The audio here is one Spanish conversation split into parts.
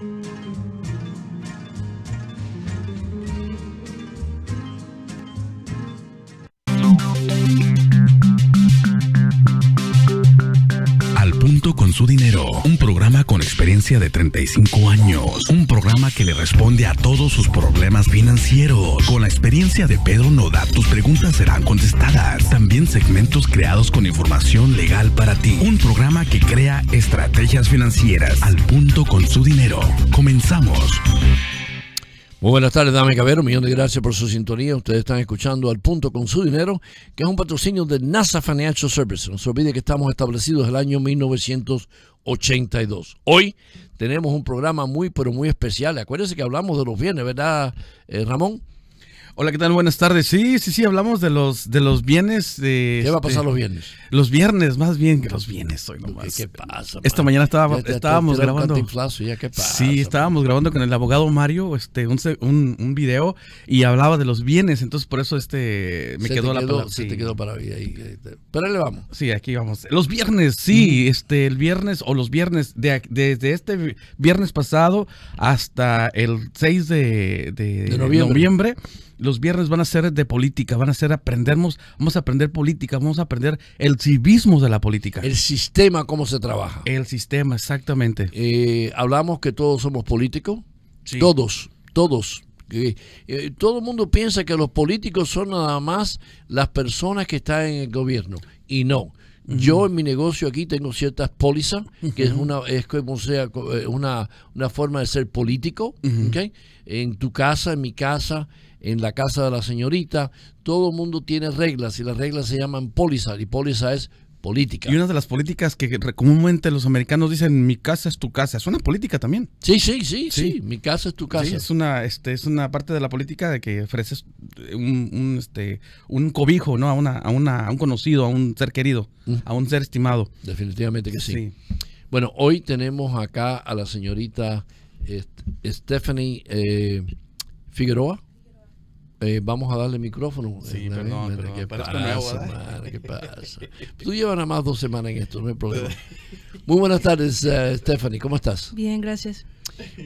Thank you. su dinero. Un programa con experiencia de 35 años. Un programa que le responde a todos sus problemas financieros. Con la experiencia de Pedro Noda, tus preguntas serán contestadas. También segmentos creados con información legal para ti. Un programa que crea estrategias financieras al punto con su dinero. Comenzamos. Muy buenas tardes, dame cabero. Un millón de gracias por su sintonía. Ustedes están escuchando Al Punto con su Dinero, que es un patrocinio de NASA Financial Services. No se olvide que estamos establecidos desde el año 1982. Hoy tenemos un programa muy, pero muy especial. Acuérdense que hablamos de los bienes, ¿verdad, eh, Ramón? Hola, ¿qué tal? Buenas tardes. Sí, sí, sí, hablamos de los de los bienes. De, ¿Qué va a pasar este, los viernes? Los viernes, más bien que los bienes hoy nomás. ¿Qué, pasa? Esta mañana estaba, estábamos grabando. ¿qué sí, estábamos grabando con el abogado Mario este un, un, video y hablaba de los bienes, entonces por eso este me quedó, la palabra. Se te quedó para vida. ahí. pero le vamos. Sí, aquí vamos. Los viernes, sí, este el viernes o los viernes, de, desde este viernes pasado hasta el 6 de, noviembre los viernes van a ser de política, van a ser aprendernos, vamos a aprender política, vamos a aprender el civismo de la política. El sistema, cómo se trabaja. El sistema, exactamente. Eh, hablamos que todos somos políticos, todos, todos. Eh, eh, todo el mundo piensa que los políticos son nada más las personas que están en el gobierno y no. Yo en mi negocio aquí tengo ciertas pólizas, que es una es como sea una, una forma de ser político, ¿okay? En tu casa, en mi casa, en la casa de la señorita. Todo el mundo tiene reglas y las reglas se llaman póliza y póliza es política. Y una de las políticas que comúnmente los americanos dicen, mi casa es tu casa, es una política también. Sí, sí, sí, sí, mi casa es tu casa. es una, este, es una parte de la política de que ofreces eh, un, este, un cobijo, ¿no? A, una, a, una, a un conocido, a un ser querido, mm. a un ser estimado. Definitivamente que sí. Bueno, hoy tenemos acá a la señorita Stephanie eh, Figueroa. Eh, vamos a darle micrófono. Eh, sí, perdón, perdón, ¿Qué pasa, ¿eh? ¿Qué pasa? Tú llevas nada más dos semanas en esto, no hay problema. Muy buenas tardes, Stephanie. ¿Cómo estás? Bien, gracias.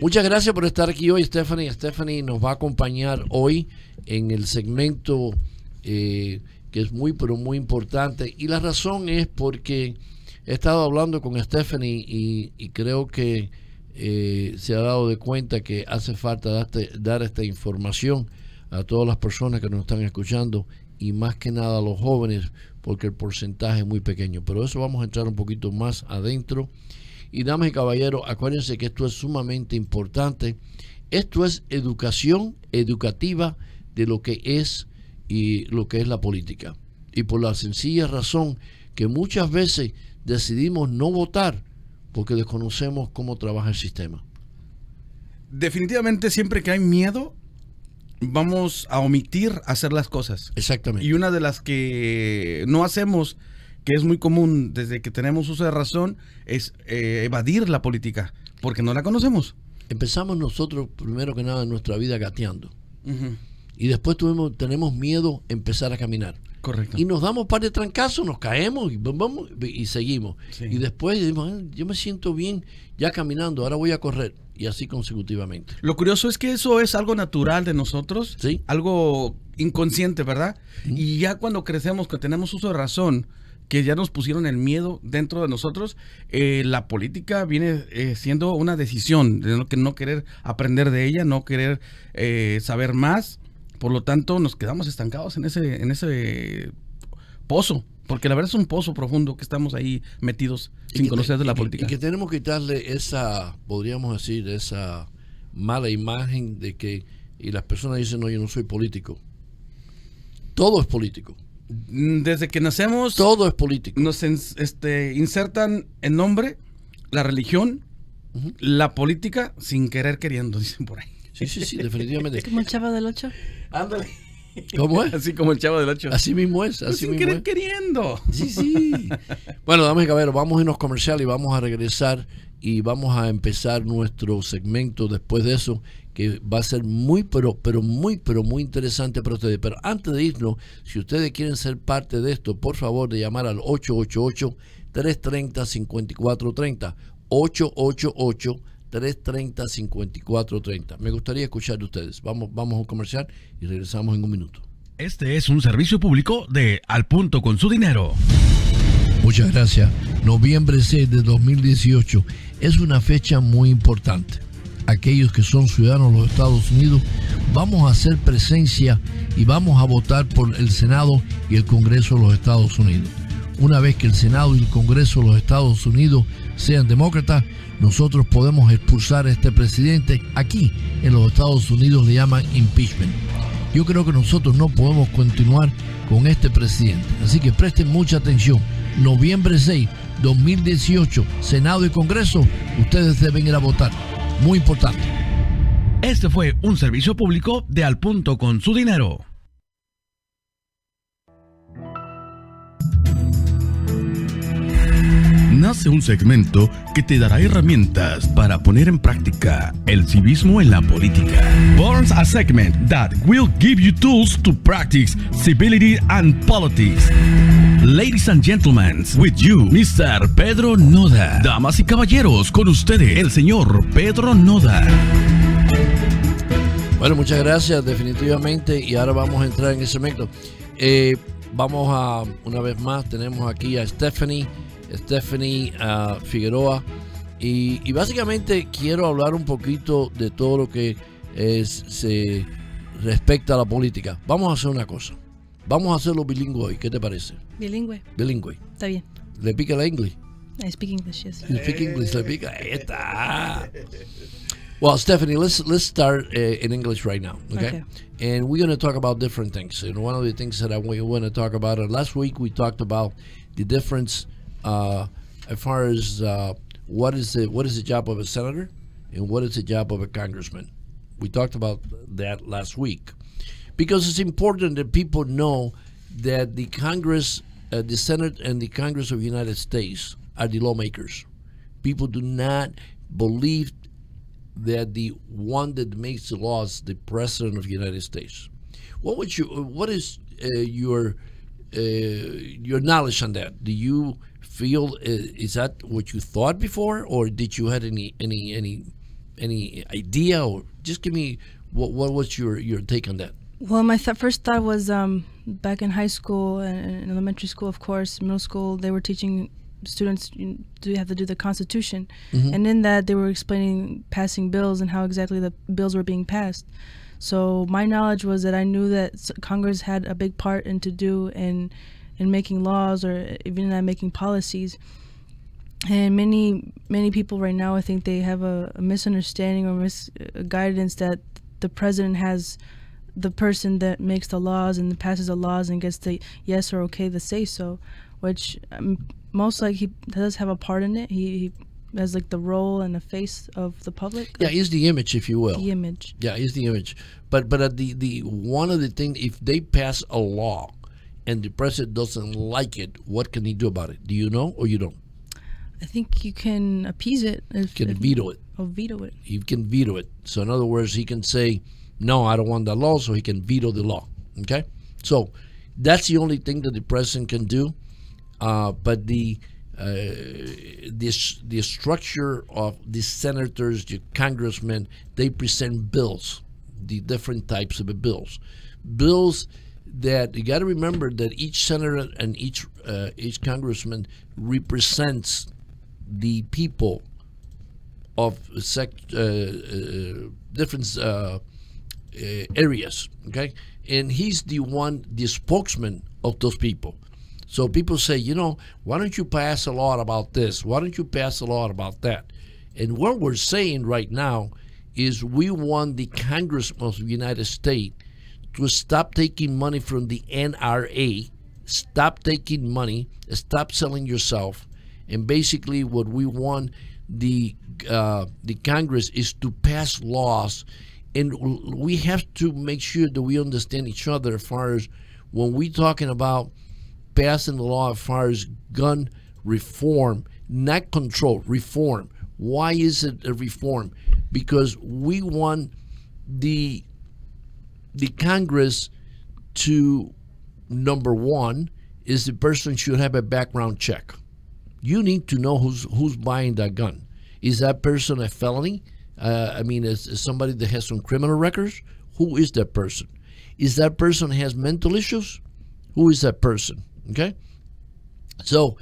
Muchas gracias por estar aquí hoy, Stephanie. Stephanie nos va a acompañar hoy en el segmento que es muy, pero muy importante. Y la razón es porque he estado hablando con Stephanie y, creo que se ha dado de cuenta que hace falta dar esta información a todas las personas que nos están escuchando y más que nada a los jóvenes porque el porcentaje es muy pequeño. Pero eso vamos a entrar un poquito más adentro. Y damas y caballeros, acuérdense que esto es sumamente importante. Esto es educación educativa de lo que es y lo que es la política. Y por la sencilla razón que muchas veces decidimos no votar porque desconocemos cómo trabaja el sistema. Definitivamente siempre que hay miedo vamos a omitir hacer las cosas. Exactamente. Y una de las que no hacemos, que es muy común desde que tenemos uso de razón, es eh, evadir la política, porque no la conocemos. Empezamos nosotros, primero que nada, En nuestra vida gateando. Y después tuvimos, tenemos miedo a empezar a caminar. Correcto. Y nos damos par de trancazos, nos caemos y, vamos, y seguimos. Y después decimos, ah, yo me siento bien ya caminando, ahora voy a correr y así consecutivamente. Lo curioso es que eso es algo natural de nosotros, algo inconsciente, ¿verdad? Y ya cuando crecemos, que tenemos uso de razón, que ya nos pusieron el miedo dentro de nosotros, eh, la política viene eh, siendo una decisión de no, no querer aprender de ella, no querer eh, saber más. Por lo tanto, nos quedamos estancados en ese, en ese pozo porque la verdad es un pozo profundo que estamos ahí metidos sin conocer de la política. Y que tenemos que quitarle esa, podríamos decir, esa mala imagen de que y las personas dicen, no, yo no soy político. Todo es político. Mm, desde que nacemos... Todo es político. Nos este, insertan el nombre, la religión, la política, sin querer queriendo, dicen por ahí. Sí, sí, sí, definitivamente. Es como el chava del 8. Ándale. ¿Cómo es? Así como el chavo del Ocho Así mismo es. Pues así mismo queriendo. Sí, sí. Bueno, dame a vamos a irnos comercial y vamos a regresar y vamos a empezar nuestro segmento después de eso que va a ser muy, pero, pero muy, pero muy interesante para ustedes. Pero antes de irnos, si ustedes quieren ser parte de esto, por favor, de llamar al 888-330-5430. 888 330-5430. Me gustaría escuchar de ustedes. Vamos, vamos a un comercial y regresamos en un minuto. Este es un servicio público de Al Punto con su Dinero. Muchas gracias. Noviembre 6 de 2018 es una fecha muy importante. Aquellos que son ciudadanos de los Estados Unidos vamos a hacer presencia y vamos a votar por el Senado y el Congreso de los Estados Unidos. Una vez que el Senado y el Congreso de los Estados Unidos sean demócratas, nosotros podemos expulsar a este presidente. Aquí en los Estados Unidos le llaman impeachment. Yo creo que nosotros no podemos continuar con este presidente. Así que presten mucha atención. Noviembre 6, 2018, Senado y Congreso, ustedes deben ir a votar. Muy importante. Este fue un servicio público de Al Punto con su Dinero. un segmento que te dará herramientas para poner en práctica el civismo en la política. Burns a segment that will give you tools to practice civility and politics. Ladies and gentlemen, with you, Mr. Pedro Noda. Damas y caballeros, con ustedes, el señor Pedro Noda. Bueno, muchas gracias, definitivamente. Y ahora vamos a entrar en ese momento. Eh, vamos a, una vez más, tenemos aquí a Stephanie Stephanie ah, Figueroa. Y, básicamente quiero hablar un poquito de todo lo que es, se respecta a la política. Vamos a hacer una cosa. Vamos a hacerlo bilingüe hoy. ¿Qué te parece? Bilingüe. Bilingüe. Está bien. ¿Le pica la inglés? I speak English, yes. You speak English, le pica. Ahí está. Well, Stephanie, let's let's start eh, in English right now, okay? okay? And we're going to talk about different things. And one of the things that I want to talk about, last week we talked about the difference uh, as far as uh, what is the what is the job of a senator and what is the job of a congressman. We talked about that last week because it's important that people know that the Congress, uh, the Senate, and the Congress of the United States are the lawmakers. People do not believe that the one that makes the laws the president of the United States. What would you? What is uh, your uh, your knowledge on that? Do you feel is that what you thought before, or did you had any any any any idea, or just give me what what was your your take on that? Well, my th first thought was um, back in high school and elementary school, of course, middle school, they were teaching students do you have to do the Constitution, mm -hmm. and in that they were explaining passing bills and how exactly the bills were being passed. So my knowledge was that I knew that Congress had a big part in to do and in making laws or even not making policies. And many many people right now, I think they have a, a misunderstanding or misguidance that the president has the person that makes the laws and passes the laws and gets the yes or okay the say so, which um, most like he does have a part in it. He, he, has like the role and the face of the public. Yeah, he's the image, if you will. The image. Yeah, he's the image. But but uh, the the one of the things if they pass a law and the president doesn't like it, what can he do about it? Do you know or you don't? I think you can appease it. If, can if veto it. Or oh, veto it. He can veto it. So in other words, he can say, no, I don't want that law, so he can veto the law. Okay? So that's the only thing that the president can do. Uh, but the uh, this the structure of the senators, the congressmen, they present bills, the different types of bills. Bills that you got to remember that each senator and each uh, each congressman represents the people of sect uh, uh, different uh, uh, areas. Okay, and he's the one, the spokesman of those people. So people say, you know, why don't you pass a law about this? Why don't you pass a law about that? And what we're saying right now is we want the Congress of the United States to stop taking money from the NRA, stop taking money, stop selling yourself, and basically what we want the uh, the Congress is to pass laws, and we have to make sure that we understand each other as far as when we're talking about passing the law as far as gun reform, not control, reform. Why is it a reform? Because we want the the Congress to number one is the person should have a background check. You need to know who's who's buying that gun. Is that person a felony? Uh, I mean, is, is, somebody that has some criminal records? Who is that person? Is that person has mental issues? Who is that person? Okay. So,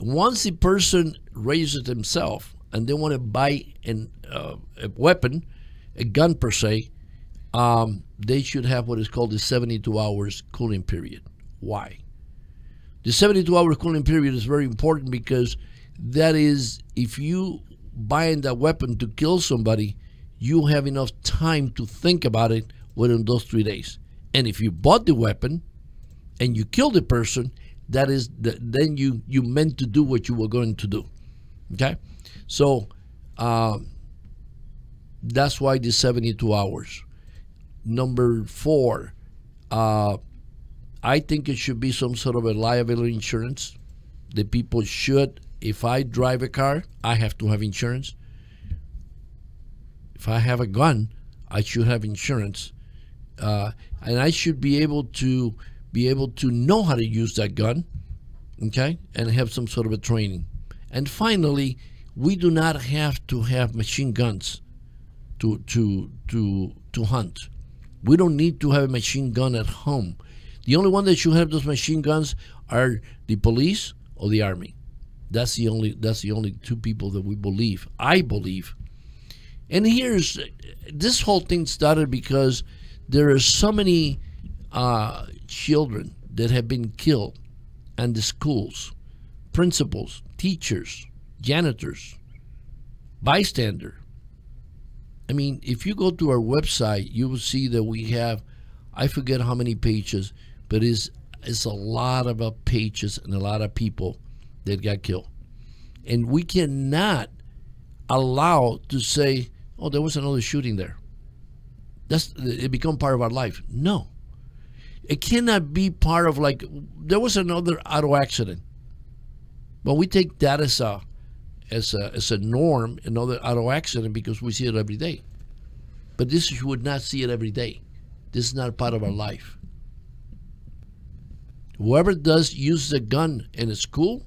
once the person raises himself and they want to buy an, uh, a weapon, a gun per se, um, they should have what is called the 72 hours cooling period. Why? The 72 hour cooling period is very important because that is if you buying that weapon to kill somebody, you have enough time to think about it within those three days. And if you bought the weapon and you killed the person, that is the, then you you meant to do what you were going to do. Okay, so uh, that's why the 72 hours. Number four, uh, I think it should be some sort of a liability insurance. The people should, if I drive a car, I have to have insurance. If I have a gun, I should have insurance. Uh, and I should be able to be able to know how to use that gun, okay, and have some sort of a training. And finally, we do not have to have machine guns to to to to hunt. We don't need to have a machine gun at home. The only one that should have those machine guns are the police or the army. That's the only that's the only two people that we believe. I believe. And here's this whole thing started because there are so many uh, children that have been killed and the schools, principals, teachers, janitors, bystander, I mean, if you go to our website, you will see that we have, I forget how many pages, but it's, it's a lot of pages and a lot of people that got killed. And we cannot allow to say, oh, there was another shooting there. That's It become part of our life. No. It cannot be part of like, there was another auto accident. But we take that as a as a, as a norm in other auto accident because we see it every day. But this you would not see it every day. This is not part of our life. Whoever does use a gun in a school,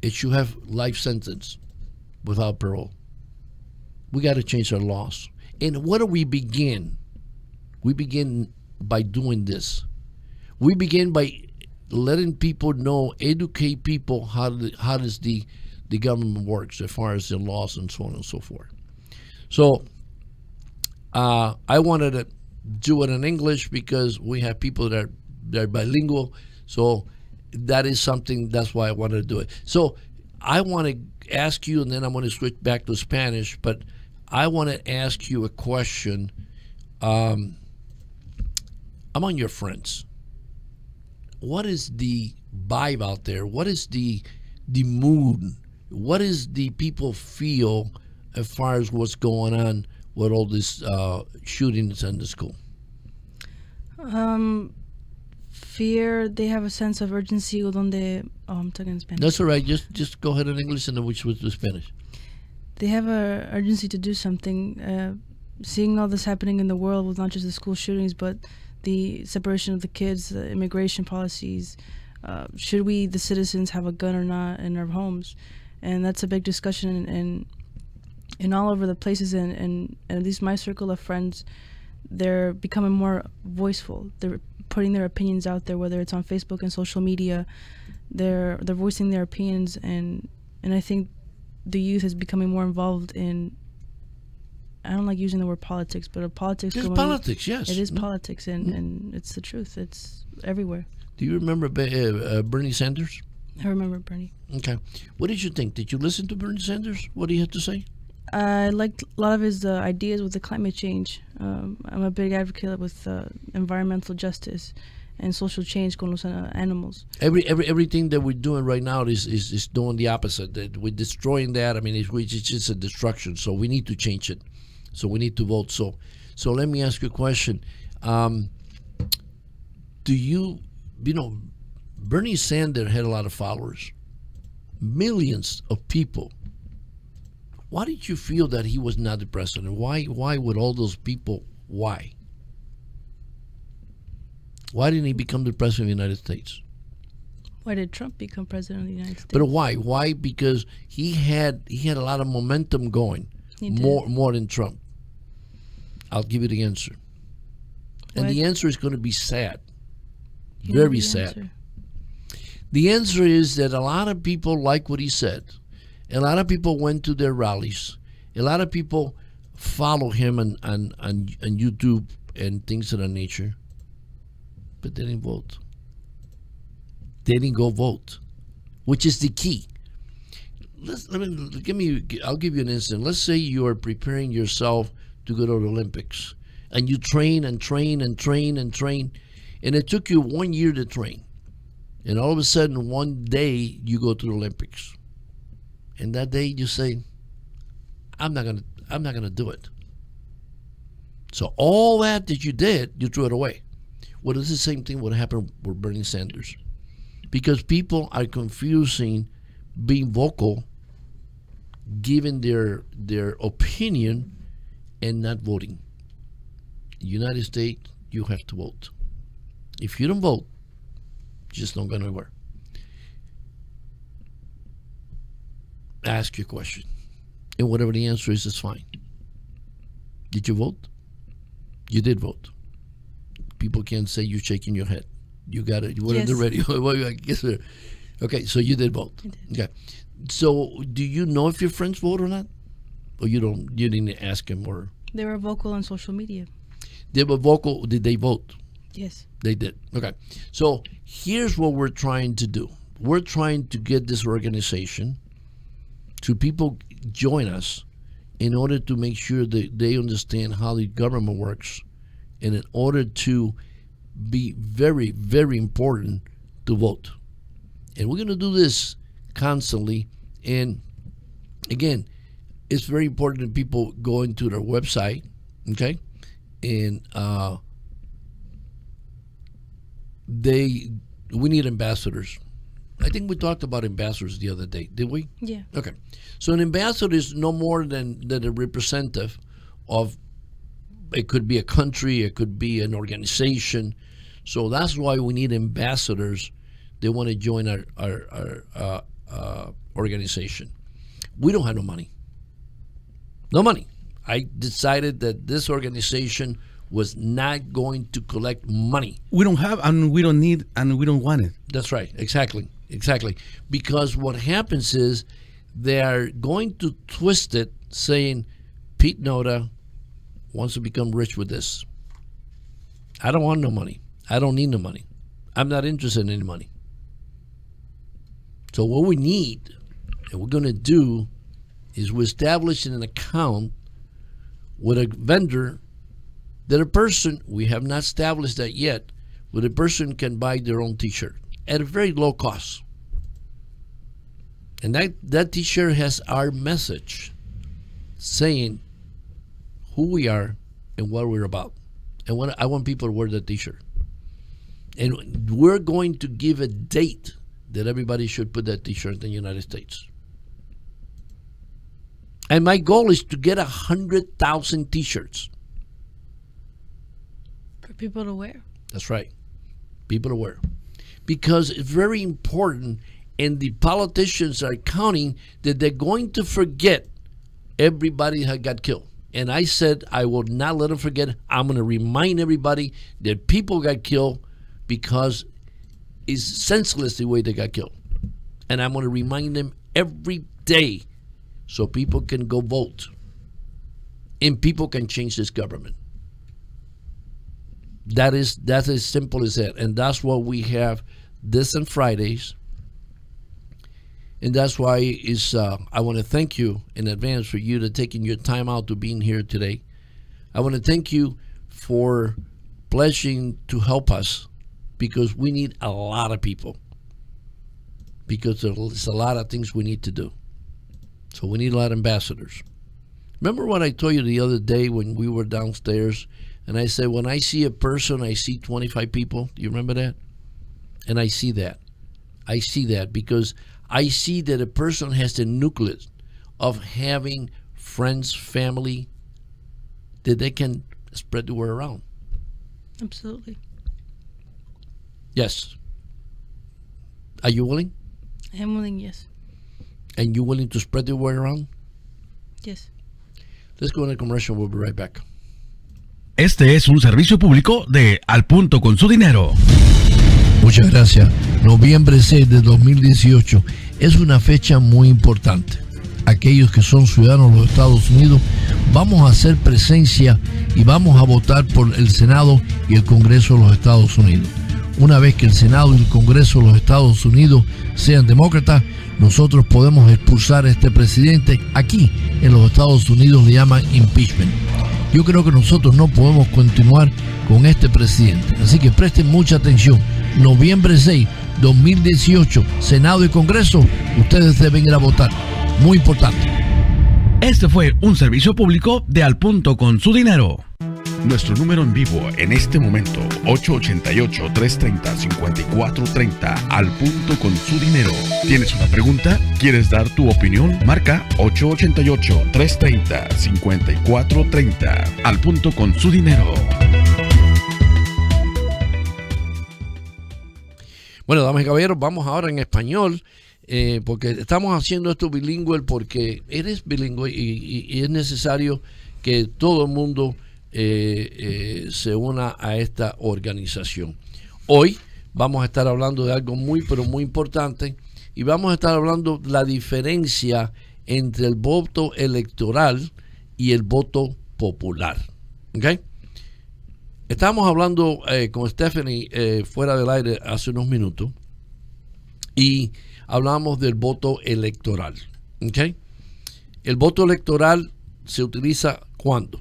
it should have life sentence without parole. We got to change our laws. And what do we begin? We begin by doing this. We begin by letting people know, educate people how, the, how does the the government works as far as the laws and so on and so forth. So uh, I wanted to do it in English because we have people that are, are bilingual. So that is something, that's why I wanted to do it. So I want to ask you, and then I'm going to switch back to Spanish, but I want to ask you a question um, among your friends. What is the vibe out there? What is the the mood what is the people feel as far as what's going on with all this uh, shootings in the school? Um, fear. They have a sense of urgency. Donde, I'm um, talking Spanish. That's all right. Just just go ahead in English and then we switch to Spanish. They have a urgency to do something. Uh, seeing all this happening in the world with not just the school shootings, but the separation of the kids, the immigration policies. Uh, should we, the citizens, have a gun or not in our homes? and that's a big discussion in in, all over the places and, and, and at least my circle of friends they're becoming more voiceful they're putting their opinions out there whether it's on facebook and social media they're they're voicing their opinions and and i think the youth is becoming more involved in I don't like using the word politics, but a politics. It's politics, yes. It is mm-hmm. politics, and, mm-hmm. and it's the truth. It's everywhere. Do you remember uh, uh, Bernie Sanders? I remember Bernie. Okay. What did you think? Did you listen to Bernie Sanders? What he had have to say? I liked a lot of his uh, ideas with the climate change. Um, I'm a big advocate with uh, environmental justice and social change con los uh, animals. Every, every everything that we're doing right now is, is, is doing the opposite. That we're destroying that. I mean, it's, it's just a destruction. So we need to change it. So we need to vote. So so let me ask you a question. Um, do you you know Bernie Sanders had a lot of followers, millions of people. Why did you feel that he was not the president? Why? Why would all those people? Why? Why didn't he become the president of the United States? Why did Trump become president of the United States? But why? Why? Because he had he had a lot of momentum going, more more than Trump. I'll give you the answer, and what? the answer is going to be sad, you very sad. Answer. The answer is that a lot of people like what he said. A lot of people went to their rallies. A lot of people follow him on, on, on, on YouTube and things of that nature. But they didn't vote. They didn't go vote, which is the key. Let's, let me give me. I'll give you an instance. Let's say you are preparing yourself to go to the Olympics, and you train and train and train and train, and it took you one year to train. And all of a sudden, one day you go to the Olympics, and that day you say, "I'm not gonna, I'm not gonna do it." So all that that you did, you threw it away. Well, it's the same thing what happened with Bernie Sanders, because people are confusing being vocal, giving their their opinion, and not voting. United States, you have to vote. If you don't vote, just don't go work. Ask your question. And whatever the answer is, it's fine. Did you vote? You did vote. People can't say you're shaking your head. You got it. You were yes. the radio. okay, so you did vote. Did. Okay. So do you know if your friends vote or not? Or you don't you didn't ask them or they were vocal on social media. They were vocal did they vote? Yes. They did. Okay. So here's what we're trying to do. We're trying to get this organization to people join us in order to make sure that they understand how the government works and in order to be very, very important to vote. And we're going to do this constantly. And again, it's very important that people go into their website, okay? And uh, they we need ambassadors. I think we talked about ambassadors the other day, did we? Yeah. Okay. So an ambassador is no more than, than a representative of it could be a country, it could be an organization. So that's why we need ambassadors. They want to join our, our, our uh, uh, organization. We don't have no money. No money. I decided that this organization was not going to collect money. We don't have, and we don't need, and we don't want it. That's right. Exactly. Exactly. Because what happens is they are going to twist it, saying Pete Noda wants to become rich with this. I don't want no money. I don't need no money. I'm not interested in any money. So what we need and we're going to do is we establish an account with a vendor that a person, we have not established that yet, but a person can buy their own t-shirt at a very low cost. And that, that t-shirt has our message saying who we are and what we're about. And what, I want people to wear that t-shirt. And we're going to give a date that everybody should put that t-shirt in the United States. And my goal is to get 100,000 t-shirts people to That's right. People to Because it's very important, and the politicians are counting that they're going to forget everybody that got killed. And I said, I will not let them forget. I'm going to remind everybody that people got killed because it's senseless the way they got killed. And I'm going to remind them every day so people can go vote and people can change this government that is that's simple as that and that's what we have this and fridays and that's why is uh, um, i want to thank you in advance for you to taking your time out to being here today i want to thank you for pledging to help us because we need a lot of people because there's a lot of things we need to do so we need a lot of ambassadors remember what i told you the other day when we were downstairs and I said, when I see a person, I see 25 people. Do you remember that? And I see that. I see that because I see that a person has the nucleus of having friends, family, that they can spread the word around. Absolutely. Yes. Are you willing? I am willing, yes. And you willing to spread the word around? Yes. Let's go on a commercial. We'll be right back. Este es un servicio público de Al Punto con su Dinero. Muchas gracias. Noviembre 6 de 2018 es una fecha muy importante. Aquellos que son ciudadanos de los Estados Unidos vamos a hacer presencia y vamos a votar por el Senado y el Congreso de los Estados Unidos. Una vez que el Senado y el Congreso de los Estados Unidos sean demócratas, nosotros podemos expulsar a este presidente. Aquí en los Estados Unidos le llaman impeachment yo creo que nosotros no podemos continuar con este presidente. Así que presten mucha atención. Noviembre 6, 2018, Senado y Congreso, ustedes deben ir a votar. Muy importante. Este fue un servicio público de Al Punto con su Dinero. Nuestro número en vivo en este momento, 888-330-5430, al punto con su dinero. ¿Tienes una pregunta? ¿Quieres dar tu opinión? Marca 888-330-5430, al punto con su dinero. Bueno, damas y caballeros, vamos ahora en español. Eh, porque estamos haciendo esto bilingüe porque eres bilingüe y es necesario que todo el mundo eh, eh, se una a esta organización. Hoy vamos a estar hablando de algo muy, pero muy importante y vamos a estar hablando de la diferencia entre el voto electoral y el voto popular. ¿Okay? Estábamos hablando eh, con Stephanie fuera del aire hace unos minutos y hablamos del voto electoral. El voto electoral se utiliza cuando?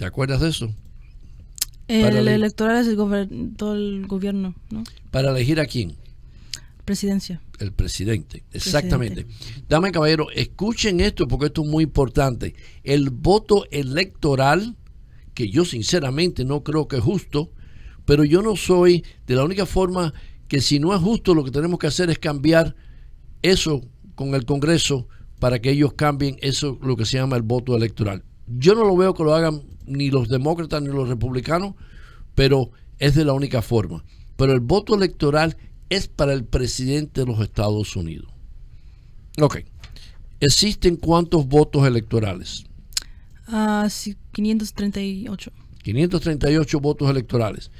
¿Te acuerdas de eso? El, electoral es el todo el gobierno, ¿no? ¿Para elegir a quién? Presidencia. El presidente, exactamente. Dame, caballero, escuchen esto porque esto es muy importante. El voto electoral, que yo sinceramente no creo que es justo, pero yo no soy de la única forma que si no es justo lo que tenemos que hacer es cambiar eso con el Congreso para que ellos cambien eso, lo que se llama el voto electoral. Yo no lo veo que lo hagan ni los demócratas ni los republicanos, pero es de la única forma. Pero el voto electoral es para el presidente de los Estados Unidos. Ok. ¿Existen cuántos votos electorales? 538. Ah, 538 votos electorales.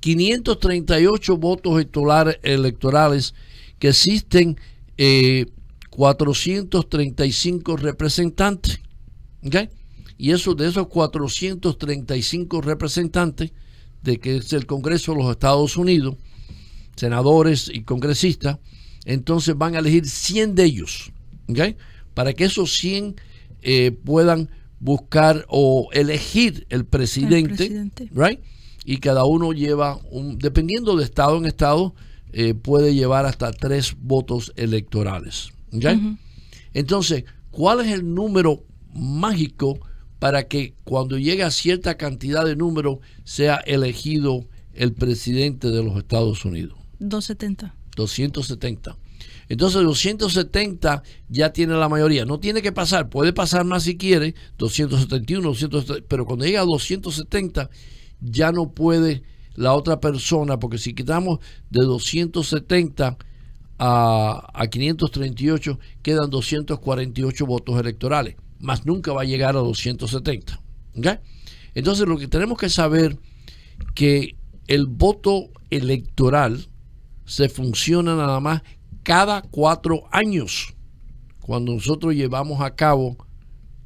538 votos electorales que existen 435 eh, representantes. ¿okay? Y eso de esos 435 representantes de que es el Congreso de los Estados Unidos, senadores y congresistas, entonces van a elegir 100 de ellos, Para que esos 100 eh, puedan buscar o elegir el presidente, Right? Y cada uno lleva, un, dependiendo de estado en estado, eh, puede llevar hasta tres votos electorales. Entonces, ¿cuál es el número mágico para que cuando llegue a cierta cantidad de números sea elegido el presidente de los Estados Unidos. 270. 270. Entonces 270 ya tiene la mayoría. No tiene que pasar, puede pasar más si quiere, 271, 270, pero cuando llega a 270 ya no puede la otra persona, porque si quitamos de 270 a, a 538, quedan 248 votos electorales más nunca va a llegar a 270. Entonces lo que tenemos que saber que el voto electoral se funciona nada más cada cuatro años cuando nosotros llevamos a cabo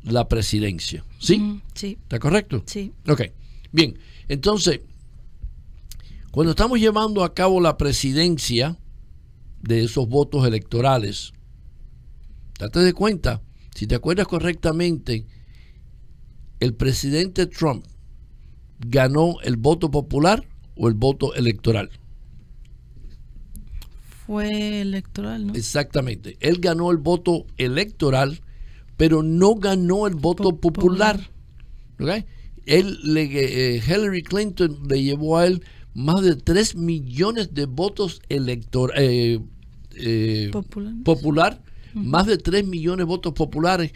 la presidencia. ¿Sí? sí. ¿Está correcto? Sí. Ok. Bien, entonces, cuando estamos llevando a cabo la presidencia de esos votos electorales, date de cuenta si te acuerdas correctamente, el presidente Trump ganó el voto popular o el voto electoral. Fue electoral, ¿no? Exactamente. Él ganó el voto electoral, pero no ganó el voto popular. ok, Él, eh, Hillary Clinton le llevó a él más de 3 millones de votos elector, eh, eh, popular más de 3 millones de votos populares,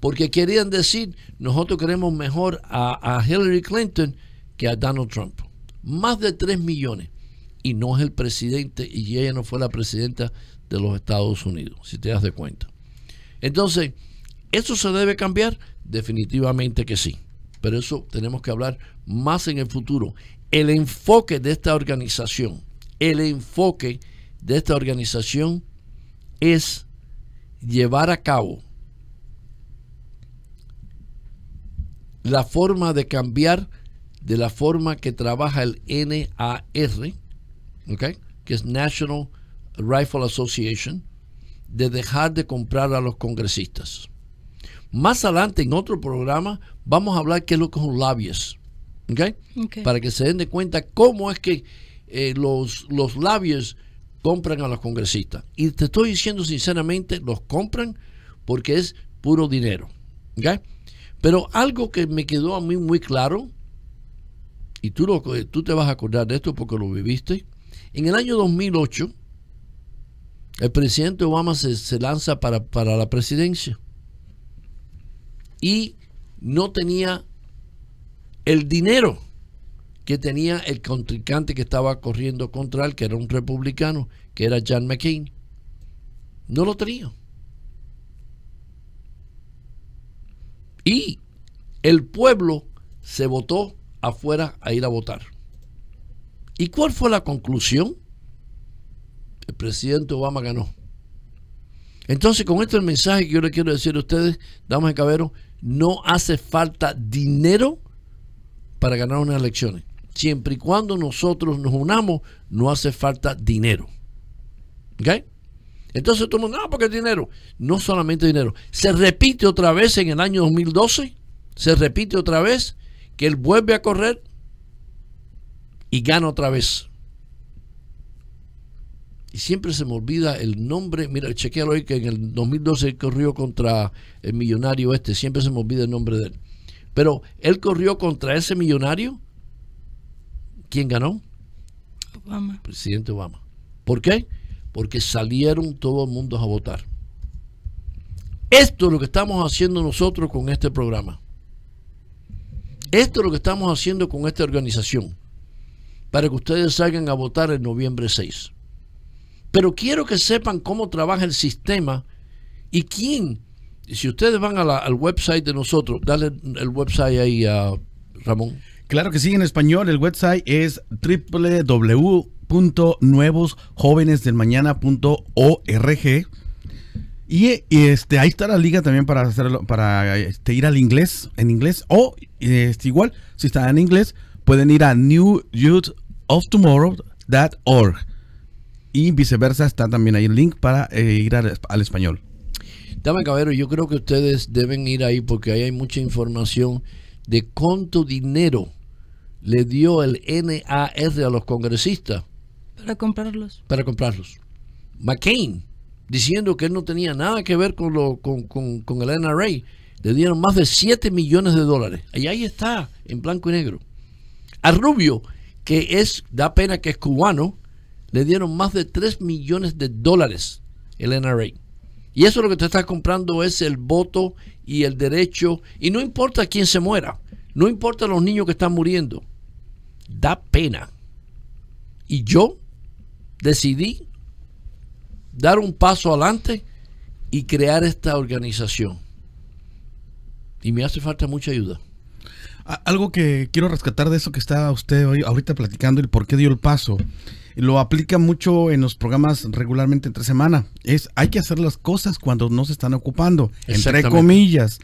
porque querían decir, nosotros queremos mejor a, Hillary Clinton que a Donald Trump. Más de 3 millones. Y no es el presidente, y ella no fue la presidenta de los Estados Unidos, si te das de cuenta. Entonces, ¿eso se debe cambiar? Definitivamente que sí. Pero eso tenemos que hablar más en el futuro. El enfoque de esta organización, el enfoque de esta organización es llevar a cabo la forma de cambiar de la forma que trabaja el NAR, que es National Rifle Association, de dejar de comprar a los congresistas. Más adelante en otro programa vamos a hablar qué es lo que son labios, para que se den de cuenta cómo es que eh, los, los labios compran a los congresistas. Y te estoy diciendo sinceramente, los compran porque es puro dinero. Pero algo que me quedó a mí muy claro, y tú, lo, tú te vas a acordar de esto porque lo viviste, en el año 2008, el presidente Obama se, se lanza para, para la presidencia y no tenía el dinero que tenía el contrincante que estaba corriendo contra él, que era un republicano, que era John McCain. No lo tenía. Y el pueblo se votó afuera a ir a votar. ¿Y cuál fue la conclusión? El presidente Obama ganó. Entonces, con esto el mensaje que yo le quiero decir a ustedes, damas y caberos no hace falta dinero para ganar unas elecciones siempre y cuando nosotros nos unamos, no hace falta dinero. ¿Ok? Entonces todo el mundo, no, ah, porque dinero. No solamente dinero. Se repite otra vez en el año 2012, se repite otra vez que él vuelve a correr y gana otra vez. Y siempre se me olvida el nombre. Mira, chequealo hoy que en el 2012 él corrió contra el millonario este. Siempre se me olvida el nombre de él. Pero él corrió contra ese millonario ¿Quién ganó? Obama. Presidente Obama. ¿Por qué? Porque salieron todos el mundo a votar. Esto es lo que estamos haciendo nosotros con este programa. Esto es lo que estamos haciendo con esta organización. Para que ustedes salgan a votar el noviembre 6. Pero quiero que sepan cómo trabaja el sistema y quién. Y Si ustedes van al website de nosotros, dale el website ahí a Ramón. Claro que sí, en español el website es www.nuevosjovenesdelmañana.org. Y este, ahí está la liga también para hacerlo, para este, ir al inglés, en inglés. O este, igual, si está en inglés, pueden ir a newyouthoftomorrow.org. Y viceversa, está también ahí el link para eh, ir al, español. Dame, caballero, yo creo que ustedes deben ir ahí porque ahí hay mucha información de cuánto dinero le dio el NAR a los congresistas. Para comprarlos. Para comprarlos. McCain, diciendo que él no tenía nada que ver con, lo, con, el NRA, le dieron más de 7 millones de dólares. Y ahí está, en blanco y negro. A Rubio, que es, da pena que es cubano, le dieron más de 3 millones de dólares el NRA. Y eso lo que te estás comprando es el voto y el derecho. Y no importa quién se muera, no importa los niños que están muriendo. Da pena. Y yo decidí dar un paso adelante y crear esta organización. Y me hace falta mucha ayuda. Algo que quiero rescatar de eso que está usted hoy, ahorita platicando, Y por qué dio el paso, lo aplica mucho en los programas regularmente entre semana. Es hay que hacer las cosas cuando no se están ocupando, entre comillas.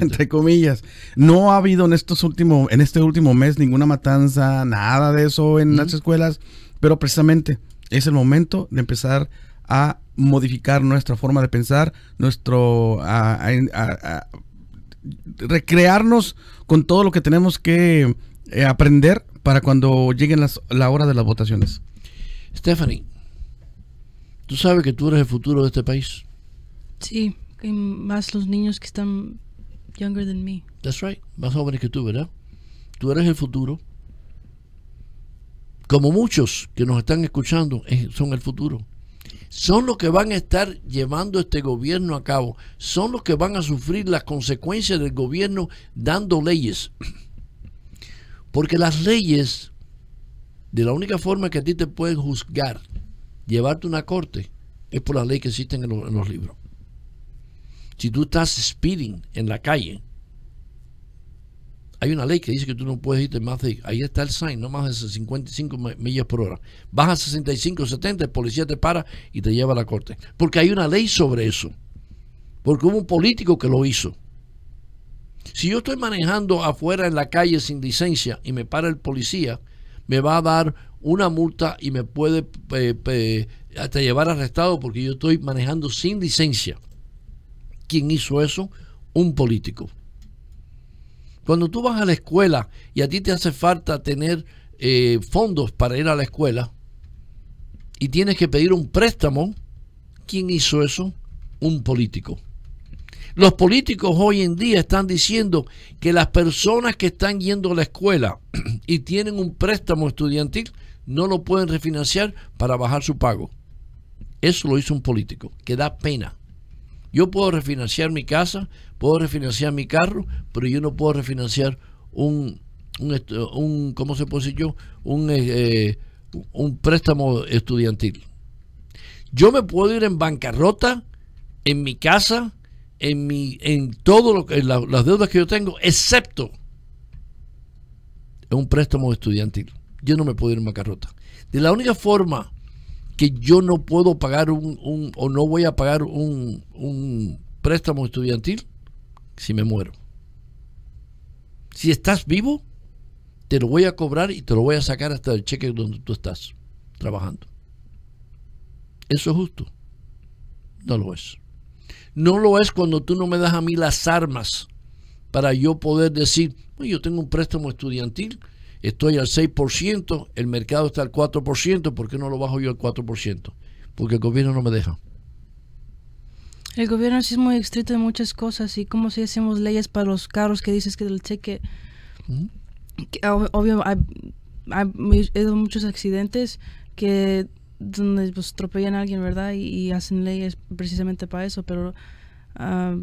Entre comillas. No ha habido en estos últimos, en este último mes ninguna matanza, nada de eso en las escuelas, pero precisamente es el momento de empezar a modificar nuestra forma de pensar, nuestro a, recrearnos con todo lo que tenemos que eh, aprender para cuando lleguen las, la hora de las votaciones. Stephanie, tú sabes que tú eres el futuro de este país. Sí, más los niños que están younger than me. That's right, más jóvenes que tú, ¿verdad? Tú eres el futuro. Como muchos que nos están escuchando, eh, son el futuro son los que van a estar llevando este gobierno a cabo, son los que van a sufrir las consecuencias del gobierno dando leyes. Porque las leyes, de la única forma que a ti te pueden juzgar, llevarte una corte, es por las leyes que existen en los, en los libros. Si tú estás speeding en la calle, hay una ley que dice que tú no puedes irte más de, ahí está el sign, no más de 55 millas por hora. Baja a 65, 70, el policía te para y te lleva a la corte. Porque hay una ley sobre eso. Porque hubo un político que lo hizo. Si yo estoy manejando afuera en la calle sin licencia y me para el policía, me va a dar una multa y me puede hasta llevar arrestado porque yo estoy manejando sin licencia. ¿Quién hizo eso? Un político. Cuando tú vas a la escuela y a ti te hace falta tener eh, fondos para ir a la escuela y tienes que pedir un préstamo, ¿quién hizo eso? Un político. Los políticos hoy en día están diciendo que las personas que están yendo a la escuela y tienen un préstamo estudiantil no lo pueden refinanciar para bajar su pago. Eso lo hizo un político, que da pena. Yo puedo refinanciar mi casa, puedo refinanciar mi carro, pero yo no puedo refinanciar un, un, ¿cómo se puede yo? Un, eh, eh, un préstamo estudiantil. Yo me puedo ir en bancarrota, en mi casa, en mi, en todo lo que, las deudas que yo tengo, excepto un préstamo estudiantil. Yo no me puedo ir en bancarrota. De la única forma que yo no puedo pagar un, o no voy a pagar un, un préstamo estudiantil si me muero. Si estás vivo, te lo voy a cobrar y te lo voy a sacar hasta el cheque donde tú estás trabajando. ¿Eso es justo? No lo es. No lo es cuando tú no me das a mí las armas para yo poder decir, yo tengo un préstamo estudiantil estoy al 6%, el mercado está al 4%, ¿por qué no lo bajo yo al 4%? Porque el gobierno no me deja. El gobierno sí es muy estricto en muchas cosas y como si hacemos leyes para los carros que dices que el cheque, ¿Mm? obvio, hay, muchos accidentes que donde pues, atropellan a alguien, ¿verdad? Y, hacen leyes precisamente para eso, pero ah,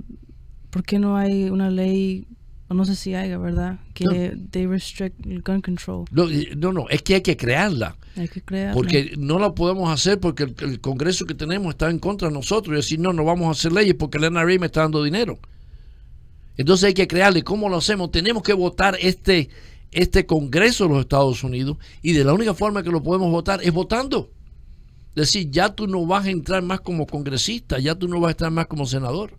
¿por qué no hay una ley no sé si haya, ¿verdad? Que no. they restrict gun control. No, no, no, es que hay que crearla. Hay que crearla. Porque no la podemos hacer porque el, Congreso que tenemos está en contra de nosotros y decir, no, no vamos a hacer leyes porque el NRA me está dando dinero. Entonces hay que crearle. ¿Cómo lo hacemos? Tenemos que votar este, este Congreso de los Estados Unidos y de la única forma que lo podemos votar es votando. Es decir, ya tú no vas a entrar más como congresista, ya tú no vas a estar más como senador.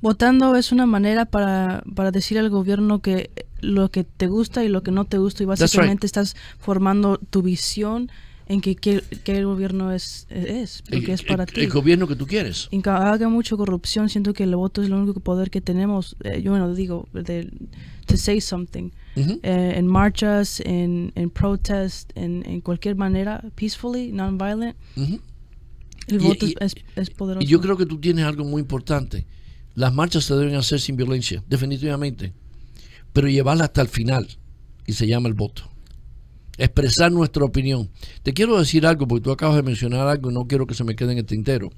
Votando es una manera para, decir al gobierno que lo que te gusta y lo que no te gusta y básicamente estás formando tu visión en que, el gobierno es, es es para el, El gobierno que tú quieres. que haga mucha corrupción, siento que el voto es el único poder que tenemos, eh, yo bueno, digo, de, to say something, eh, en marchas, en, en protest, en, cualquier manera, peacefully, non-violent el voto es, es, poderoso. Y yo creo que tú tienes algo muy importante las marchas se deben hacer sin violencia, definitivamente, pero llevarla hasta el final y se llama el voto. Expresar nuestra opinión. Te quiero decir algo, porque tú acabas de mencionar algo, no quiero que se me quede en el tintero.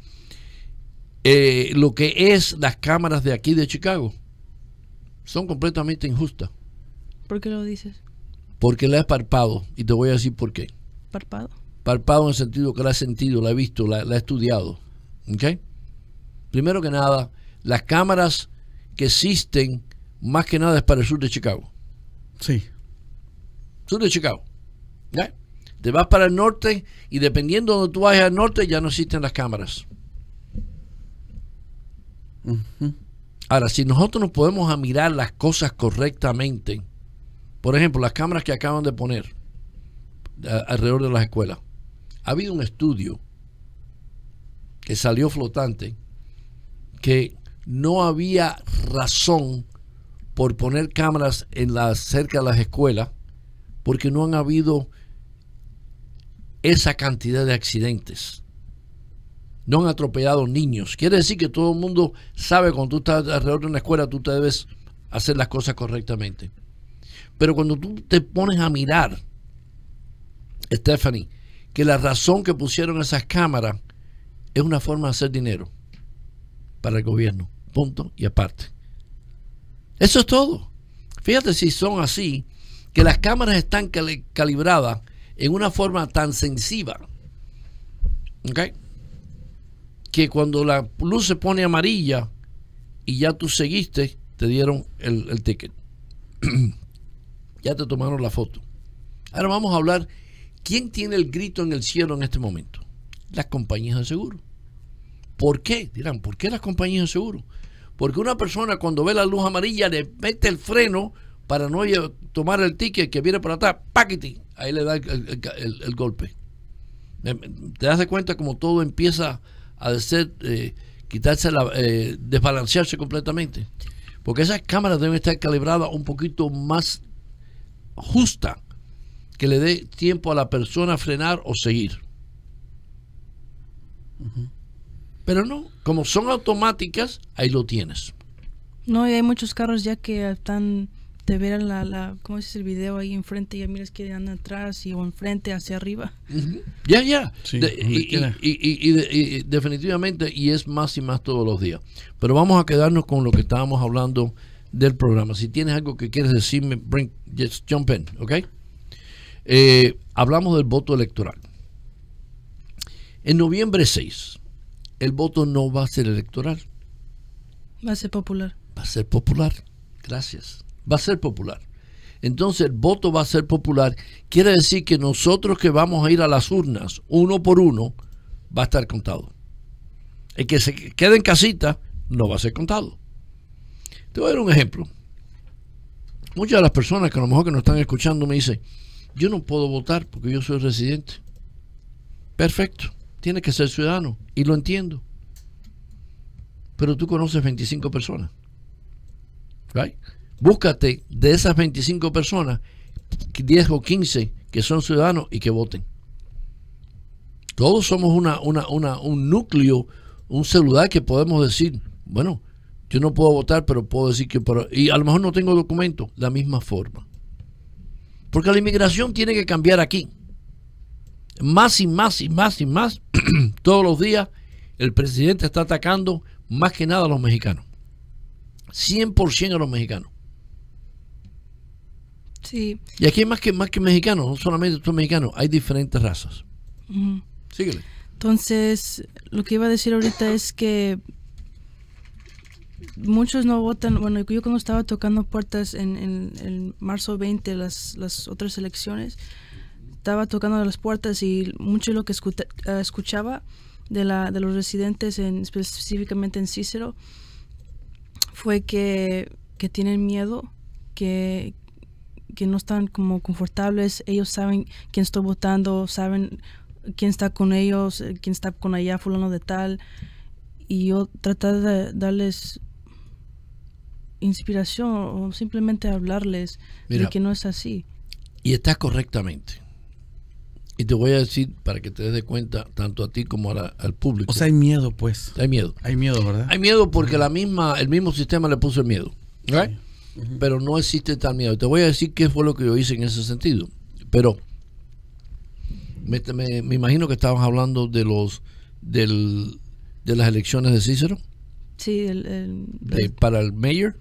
Eh, lo que es las cámaras de aquí de Chicago son completamente injustas. ¿Por qué lo dices? Porque la he parpado y te voy a decir por qué. ¿Parpado? Parpado en el sentido que la he sentido, la he visto, la, la he estudiado. ¿Ok? Primero que nada, las cámaras que existen, más que nada es para el sur de Chicago. Sí. Sur de Chicago. Te vas para el norte y dependiendo de donde tú vayas al norte ya no existen las cámaras. Ahora, si nosotros nos podemos mirar las cosas correctamente, por ejemplo, las cámaras que acaban de poner alrededor de las escuelas, ha habido un estudio que salió flotante que no había razón por poner cámaras en cerca de las escuelas porque no han habido esa cantidad de accidentes. No han atropellado niños. Quiere decir que todo el mundo sabe cuando tú estás alrededor de una escuela, tú te debes hacer las cosas correctamente. Pero cuando tú te pones a mirar, Stephanie, que la razón que pusieron esas cámaras es una forma de hacer dinero para el gobierno. Punto y aparte. Eso es todo. Fíjate si son así, que las cámaras están calibradas en una forma tan sensiva. Que cuando la luz se pone amarilla y ya tú seguiste, te dieron el, el ticket. ya te tomaron la foto. Ahora vamos a hablar. ¿Quién tiene el grito en el cielo en este momento? Las compañías de seguro. ¿Por qué? Dirán, ¿por qué las compañías de seguro? Porque una persona cuando ve la luz amarilla le mete el freno para no tomar el ticket que viene para atrás, paquete, ahí le da el, golpe. Te das cuenta como todo empieza a ser, eh, quitarse, la, eh, desbalancearse completamente. Porque esas cámaras deben estar calibradas un poquito más justa, que le dé tiempo a la persona a frenar o seguir. Pero no, como son automáticas, ahí lo tienes. No, y hay muchos carros ya que están, te verán la, la, ¿cómo es el video ahí enfrente? Ya miras que andan atrás y o enfrente, hacia arriba. Ya, ya. y, definitivamente, y es más y más todos los días. Pero vamos a quedarnos con lo que estábamos hablando del programa. Si tienes algo que quieres decirme, bring, just jump in, ¿ok? Eh, hablamos del voto electoral. En noviembre 6, el voto no va a ser electoral. Va a ser popular. Va a ser popular. Gracias. Va a ser popular. Entonces el voto va a ser popular. Quiere decir que nosotros que vamos a ir a las urnas uno por uno, va a estar contado. El que se quede en casita no va a ser contado. Te voy a dar un ejemplo. Muchas de las personas que a lo mejor que nos están escuchando me dicen, yo no puedo votar porque yo soy residente. Perfecto tiene que ser ciudadano, y lo entiendo. Pero tú conoces 25 personas. Búscate de esas 25 personas, 10 o 15 que son ciudadanos y que voten. Todos somos una, una, una, un núcleo, un celular que podemos decir, bueno, yo no puedo votar, pero puedo decir que... y a lo mejor no tengo documento, la misma forma. Porque la inmigración tiene que cambiar aquí más y más y más y más, todos los días el presidente está atacando más que nada a los mexicanos. 100% a los mexicanos. Sí. Y aquí hay más que, más que mexicanos, no solamente son mexicanos, hay diferentes razas. Entonces, lo que iba a decir ahorita es que muchos no votan. Bueno, yo cuando estaba tocando puertas en, en, marzo 20, las, las otras elecciones, estaba tocando las puertas y mucho de lo que ah, escuchaba de, la, de los residentes, en, específicamente en Cícero, fue que, tienen miedo, que, no están como confortables, ellos saben quién está votando, saben quién está con ellos, eh, quién está con allá, fulano de tal. Y yo tratar de darles inspiración o simplemente hablarles de que no es así. Y está correctamente. Y te voy a decir, para que te des de cuenta, tanto a ti como al público. O sea, hay miedo, pues. Hay miedo. Hay miedo, ¿verdad? Hay miedo porque la misma, el mismo sistema le puso el miedo. Pero no existe tal miedo. Te voy a decir qué fue lo que yo hice en ese sentido. Pero me, imagino que estabas hablando de los del, de las elecciones de Cícero. Sí, el, para el mayor,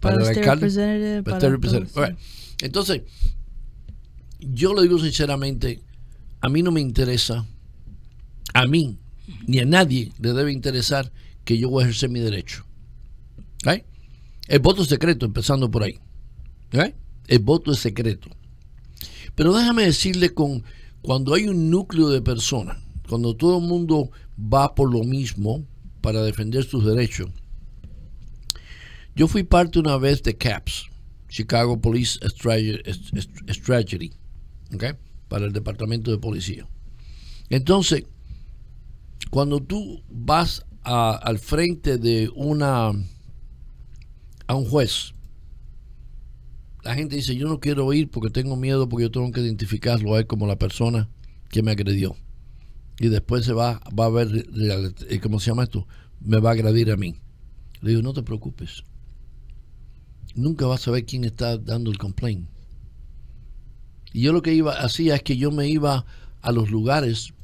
para, el alcalde. Para el representante. Entonces, yo le digo sinceramente a mí no me interesa, a mí ni a nadie le debe interesar que yo voy a ejercer mi derecho. El voto es secreto, empezando por ahí. El voto es secreto. Pero déjame decirle con cuando hay un núcleo de personas, cuando todo el mundo va por lo mismo para defender sus derechos. Yo fui parte una vez de CAPS, Chicago Police Strategy, okay? para el departamento de policía. Entonces, cuando tú vas al frente de una a un juez, la gente dice, yo no quiero ir porque tengo miedo, porque yo tengo que identificarlo a como la persona que me agredió. Y después se va, va a ver, eh, ¿cómo se llama esto? Me va a agredir a mí. Le digo, no te preocupes. Nunca vas a saber quién está dando el complaint. Y yo lo que iba hacía es que yo me iba a los lugares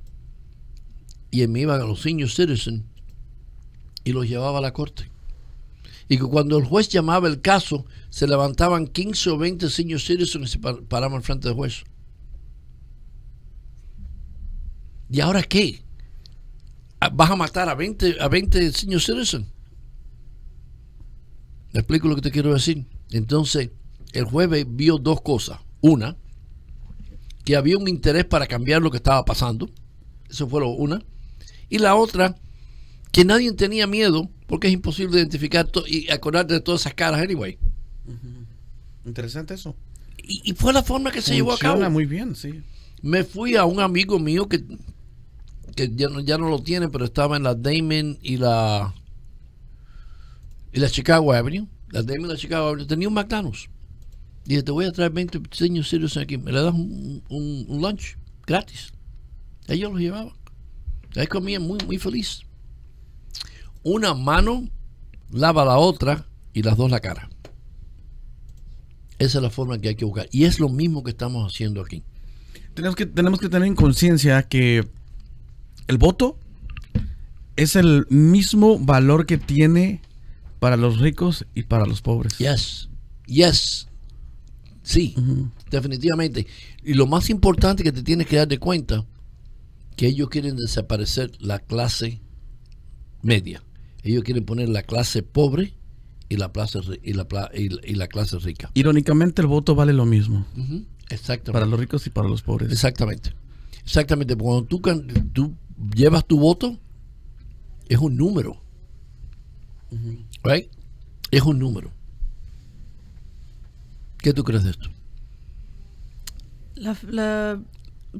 y me iba a los senior citizens y los llevaba a la corte. Y que cuando el juez llamaba el caso, se levantaban 15 o 20 senior citizens y se paraban frente del juez. ¿Y ahora qué? Ah, ¿Vas a matar a 20, a 20 senior citizens? ¿Me explico lo que te quiero decir? Entonces, el jueves vio dos cosas. Una, que había un interés para cambiar lo que estaba pasando. Eso fue lo una. Y la otra, que nadie tenía miedo, porque es imposible identificar y acordarte de todas esas caras, anyway. Interesante eso. Y, fue la forma que se llevó a cabo. muy bien, sí. Me fui a un amigo mío que, ya, no, ya no lo tiene, pero estaba en la Damon y la, y la Chicago Avenue. La Damon y la Chicago Avenue. Tenía un McDonald's y te voy a traer 20 diseños serios aquí. ¿Me le das un, lunch gratis? Ellos los llevaban. Ahí comían muy, muy feliz. Una mano lava la otra y las dos la cara. Esa es la forma que hay que buscar. Y es lo mismo que estamos haciendo aquí. Tenemos que, tenemos que tener en conciencia que el voto es el mismo valor que tiene para los ricos y para los pobres. Yes, yes. Sí, definitivamente. Y lo más importante que te tienes que dar de cuenta, que ellos quieren desaparecer la clase media. Ellos quieren poner la clase pobre y la, clase, y la, clase rica. Irónicamente, el voto vale lo mismo. Para los ricos y para los pobres. Exactamente. Exactamente. Cuando tú, llevas tu voto, es un número. Es un número. ¿Qué tú crees de esto?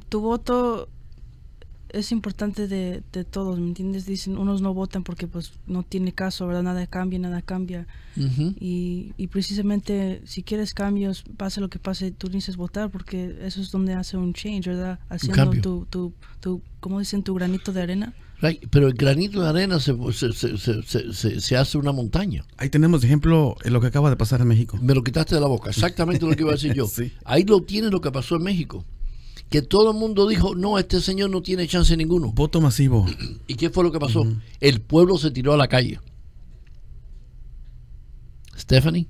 tu voto es importante de, todos, ¿me entiendes? Dicen, unos no votan porque pues no tiene caso, ¿verdad? Nada cambia, nada cambia. y, precisamente si quieres cambios, pase lo que pase, tú dices votar porque eso es donde hace un change, ¿verdad? Haciendo tu, tu, tu, como dicen? Tu granito de arena. Pero el granito de arena se, hace una montaña. Ahí tenemos ejemplo en lo que acaba de pasar en México. Me lo quitaste de la boca, exactamente lo que iba a decir yo. Ahí lo tienes lo que pasó en México. Que todo el mundo dijo, no, este señor no tiene chance ninguno. Voto masivo. ¿Y qué fue lo que pasó? El pueblo se tiró a la calle. Stephanie,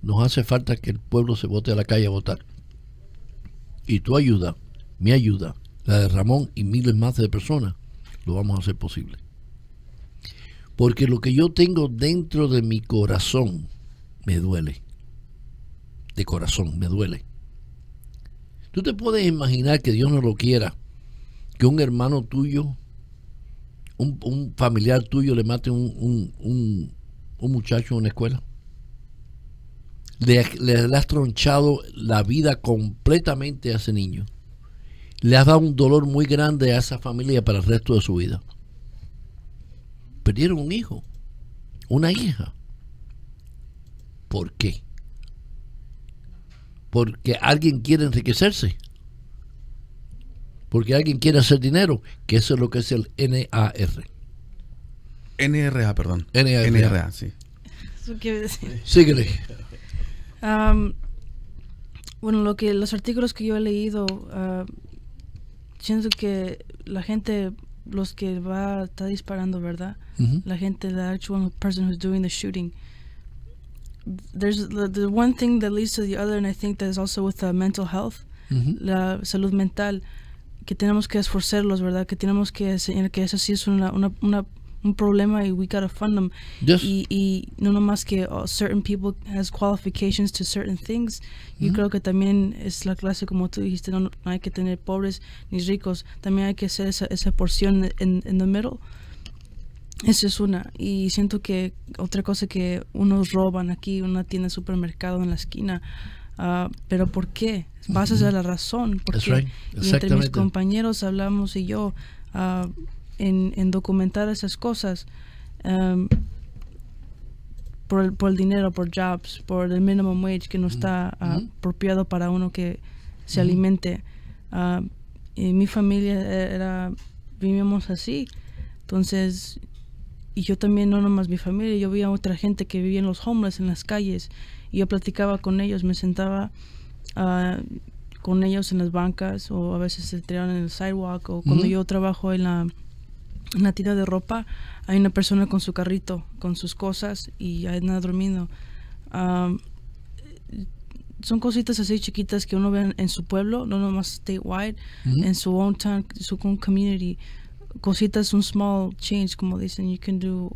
nos hace falta que el pueblo se vote a la calle a votar. Y tu ayuda, mi ayuda, la de Ramón y miles más de personas, lo vamos a hacer posible. Porque lo que yo tengo dentro de mi corazón me duele. De corazón, me duele. Tú te puedes imaginar que Dios no lo quiera, que un hermano tuyo, un, familiar tuyo le mate un, un, muchacho en una escuela. Le, le has tronchado la vida completamente a ese niño le ha dado un dolor muy grande a esa familia para el resto de su vida. Perdieron un hijo, una hija. ¿Por qué? Porque alguien quiere enriquecerse. Porque alguien quiere hacer dinero, que eso es lo que es el NAR. NRA, perdón. NRA, sí. Eso quiere decir. Síguele. Um, bueno, lo que, los artículos que yo he leído uh, siento que la gente, los que va, está disparando, ¿verdad? La gente, the actual person who's doing the shooting. There's the, the, one thing that leads to the other, and I think that is also with the uh, mental health, la salud mental, que tenemos que esforzarlos, ¿verdad? Que tenemos que, enseñar que eso sí es una un problema y we gotta fund them. Y, no nomás que oh, certain people has qualifications to certain things. Yo creo que también es la clase, como tú dijiste, no, no, hay que tener pobres ni ricos. También hay que hacer esa, esa porción en, en the middle. Esa es una. Y siento que otra cosa que unos roban aquí, una tienda supermercado en la esquina. Ah, pero ¿por qué? Vas a la razón. Porque entre mis compañeros hablamos y yo, ah, en, documentar esas cosas um, por, el, dinero, por jobs, por el minimum wage que no está ah, apropiado para uno que se alimente. Ah, mi familia eh, era, vivíamos así. Entonces, y yo también, no nomás mi familia, yo veía a otra gente que vivía en los homeless, en las calles, y yo platicaba con ellos, me sentaba ah, con ellos en las bancas, o a veces se tiraban en el sidewalk, o cuando yo trabajo en la la tira de ropa, hay una persona con su carrito, con sus cosas y hay nada dormido. son cositas así chiquitas que uno ve en, su pueblo, no nomás statewide, en su own town, su own community. Cositas, un small change, como dicen, you can do.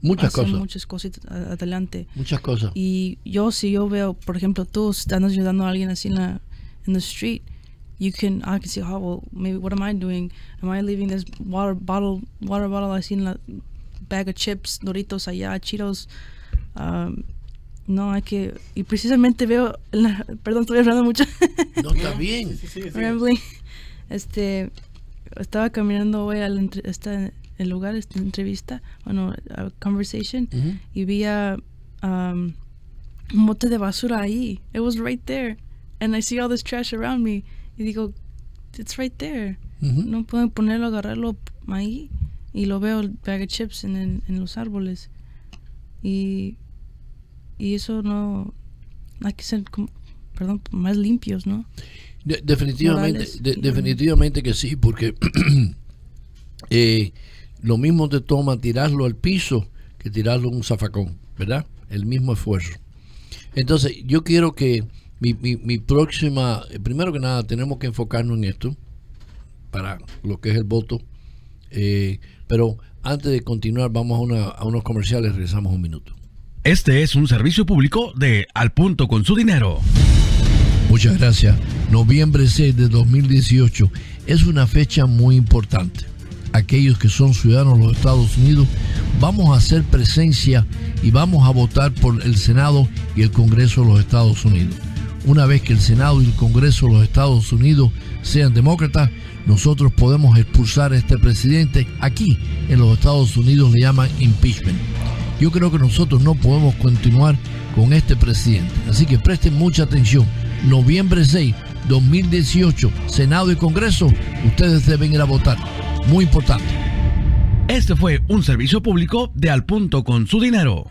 Muchas cosas. Muchas cositas adelante. Muchas cosas. Y yo, si yo veo, por ejemplo, tú estás ayudando a alguien así en la en street, you can I can see oh, well maybe what am I doing? Am I leaving this water bottle water bottle I seen a bag of chips, Doritos allá, Cheetos? Um, no, hay que y precisamente veo perdón, estoy hablando mucho. no, está bien. Sí, Este estaba caminando hoy al este, el lugar esta entrevista, bueno, a conversation y vi a um, un bote de basura ahí. It was right there. And I see all this trash around me. Y digo, it's right there. No pueden ponerlo, agarrarlo ahí. Y lo veo el bag of chips en, los árboles. Y, eso no. Hay que ser, perdón, más limpios, ¿no? definitivamente, definitivamente que sí, porque eh, lo mismo te toma tirarlo al piso que tirarlo a un zafacón, ¿verdad? El mismo esfuerzo. Entonces, yo quiero que mi, próxima, eh, primero que nada, tenemos que enfocarnos en esto, para lo que es el voto. Eh, pero antes de continuar, vamos a, a unos comerciales, regresamos un minuto. Este es un servicio público de Al Punto con su Dinero. Muchas gracias. Noviembre 6 de 2018 es una fecha muy importante. Aquellos que son ciudadanos de los Estados Unidos vamos a hacer presencia y vamos a votar por el Senado y el Congreso de los Estados Unidos una vez que el Senado y el Congreso de los Estados Unidos sean demócratas, nosotros podemos expulsar a este presidente. Aquí en los Estados Unidos le llaman impeachment. Yo creo que nosotros no podemos continuar con este presidente. Así que presten mucha atención. Noviembre 6, 2018, Senado y Congreso, ustedes deben ir a votar. Muy importante. Este fue un servicio público de Al Punto con su Dinero.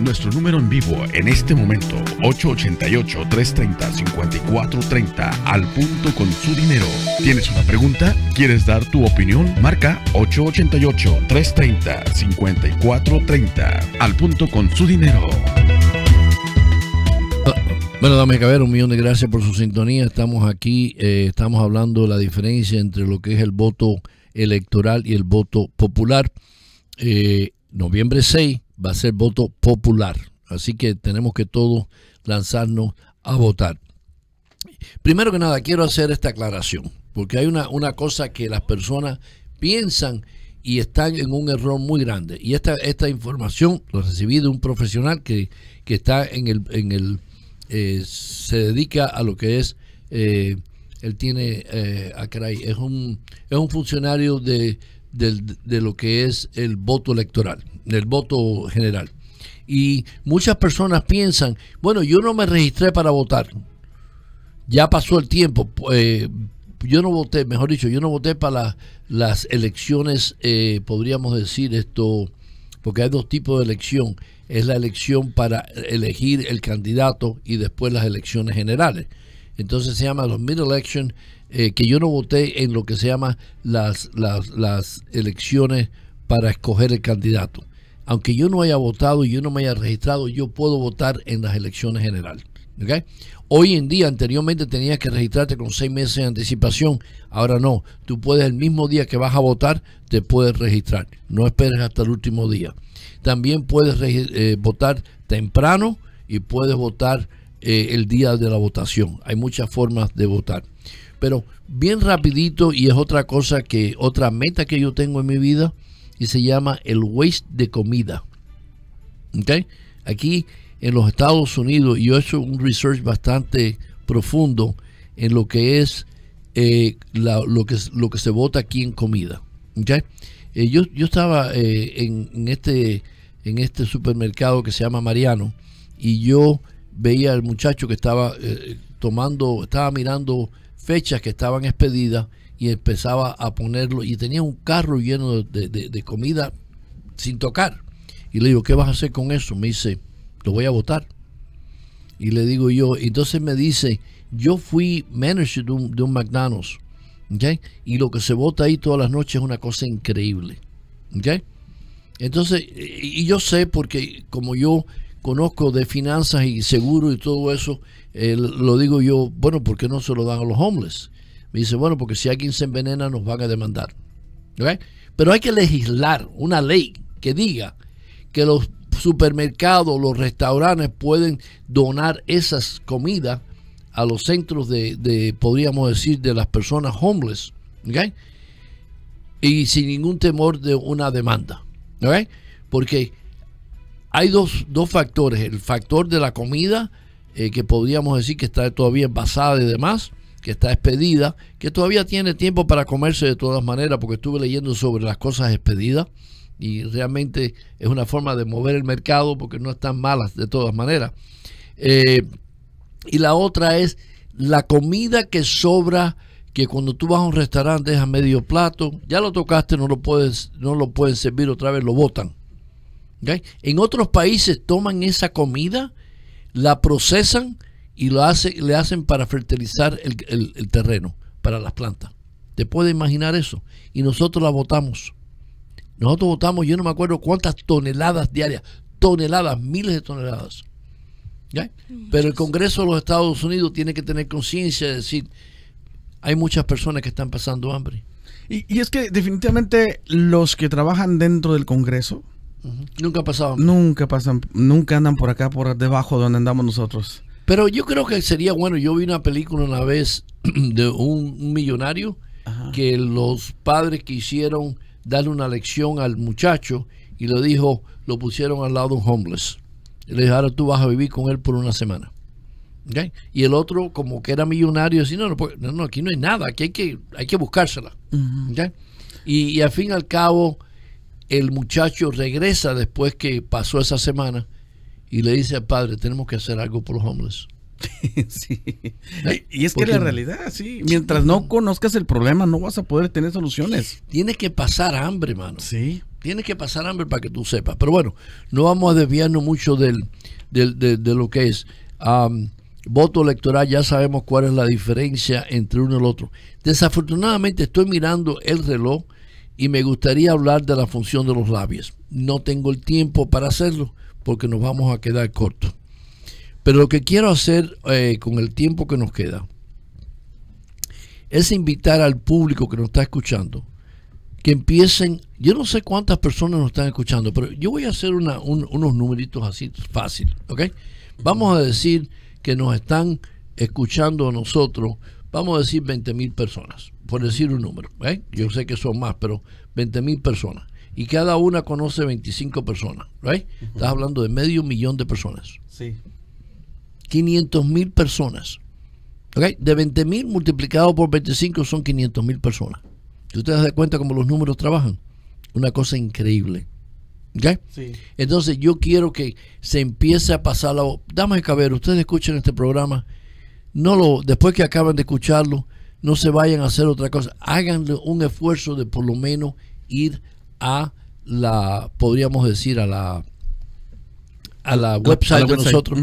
Nuestro número en vivo en este momento, 888-330-5430, al punto con su dinero. ¿Tienes una pregunta? ¿Quieres dar tu opinión? Marca 888-330-5430, al punto con su dinero. Bueno, dame caber, un millón de gracias por su sintonía. Estamos aquí, eh, estamos hablando de la diferencia entre lo que es el voto electoral y el voto popular. Eh, noviembre 6 va a ser voto popular. Así que tenemos que todos lanzarnos a votar. Primero que nada, quiero hacer esta aclaración, porque hay una, una cosa que las personas piensan y están en un error muy grande. Y esta, esta información la recibí de un profesional que, que está en el... En el eh, se dedica a lo que es... Eh, él tiene... Eh, a ah, es, un, es un funcionario de, de lo que es el voto electoral, del voto general. Y muchas personas piensan, bueno, yo no me registré para votar, ya pasó el tiempo, eh, yo no voté, mejor dicho, yo no voté para las elecciones, eh, podríamos decir esto, porque hay dos tipos de elección. Es la elección para elegir el candidato y después las elecciones generales. Entonces se llama los mid-election eh, que yo no voté en lo que se llama las, las, elecciones para escoger el candidato. Aunque yo no haya votado y yo no me haya registrado, yo puedo votar en las elecciones generales. Hoy en día, anteriormente tenías que registrarte con seis meses de anticipación. Ahora no. Tú puedes el mismo día que vas a votar, te puedes registrar. No esperes hasta el último día. También puedes eh, votar temprano y puedes votar eh, el día de la votación. Hay muchas formas de votar. Pero bien rapidito y es otra cosa que, otra meta que yo tengo en mi vida y se llama el waste de comida. ¿Okay? Aquí en los Estados Unidos, yo he hecho un research bastante profundo en lo que es eh, lo, que, se vota aquí en comida. ¿Okay? Eh, yo, estaba eh, en, este, en este supermercado que se llama Mariano y yo veía al muchacho que estaba tomando, estaba mirando fechas que estaban expedidas y empezaba a ponerlo y tenía un carro lleno de, comida sin tocar. Y le digo, ¿qué vas a hacer con eso? Me dice, lo voy a votar. Y le digo yo, entonces me dice, yo fui manager de un, McDonald's, Y lo que se vota ahí todas las noches es una cosa increíble, ¿okay? Entonces, y yo sé porque como yo conozco de finanzas y seguro y todo eso, eh, lo digo yo, bueno, ¿por qué no se lo dan a los homeless? Me dice, bueno, porque si alguien se envenena nos van a demandar. Pero hay que legislar una ley que diga que los supermercados, los restaurantes pueden donar esas comidas a los centros de, podríamos decir, de las personas homeless. Y sin ningún temor de una demanda. Porque hay dos, dos factores, el factor de la comida, eh, que podríamos decir que está todavía envasada y demás, que está expedida, que todavía tiene tiempo para comerse de todas maneras, porque estuve leyendo sobre las cosas expedidas y realmente es una forma de mover el mercado porque no están malas de todas maneras. Eh, y la otra es la comida que sobra, que cuando tú vas a un restaurante a medio plato, ya lo tocaste, no lo puedes, no lo pueden servir otra vez, lo botan. En otros países toman esa comida la procesan y lo hace, le hacen para fertilizar el, terreno, para las plantas. ¿Te puedes imaginar eso? Y nosotros la votamos. Nosotros votamos, yo no me acuerdo cuántas toneladas diarias, toneladas, miles de toneladas. Pero el Congreso de los Estados Unidos tiene que tener conciencia de decir, hay muchas personas que están pasando hambre. y es que definitivamente los que trabajan dentro del Congreso, Nunca pasaban. Nunca pasan, nunca andan por acá, por debajo donde andamos nosotros. Pero yo creo que sería bueno. Yo vi una película una vez de un, millonario que los padres quisieron darle una lección al muchacho y lo dijo, lo pusieron al lado de un homeless. le dijo, ahora tú vas a vivir con él por una semana. Y el otro, como que era millonario, decía, no, no, aquí no hay nada, aquí hay que, hay que buscársela. y, y al fin y al cabo el muchacho regresa después que pasó esa semana y le dice al padre, tenemos que hacer algo por los homeless. Y es que que la realidad, sí, mientras no conozcas el problema, no vas a poder tener soluciones. Tienes que pasar hambre, mano. Sí. Tienes que pasar hambre para que tú sepas. Pero bueno, no vamos a desviarnos mucho del, de, lo que es. voto electoral, ya sabemos cuál es la diferencia entre uno y el otro. Desafortunadamente estoy mirando el reloj y me gustaría hablar de la función de los labios. No tengo el tiempo para hacerlo porque nos vamos a quedar cortos. Pero lo que quiero hacer eh, con el tiempo que nos queda es invitar al público que nos está escuchando que empiecen, yo no sé cuántas personas nos están escuchando, pero yo voy a hacer unos numeritos así fácil, ¿ok? Vamos a decir que nos están escuchando a nosotros, vamos a decir 20 mil personas por decir un número, ¿eh? yo sé que son más, pero 20 mil personas. Y cada una conoce 25 personas, ¿right? Estás hablando de medio millón de personas. Sí. 500 mil personas. De 20 mil multiplicado por 25 son 500 mil personas. ¿Ustedes se dan cuenta cómo los números trabajan? Una cosa increíble. Entonces yo quiero que se empiece a pasar la voz. Damas y ustedes escuchen este programa. No lo, después que acaban de escucharlo, no se vayan a hacer otra cosa. Háganle un esfuerzo de por lo menos ir a la, podríamos decir, a la, a la website de nosotros.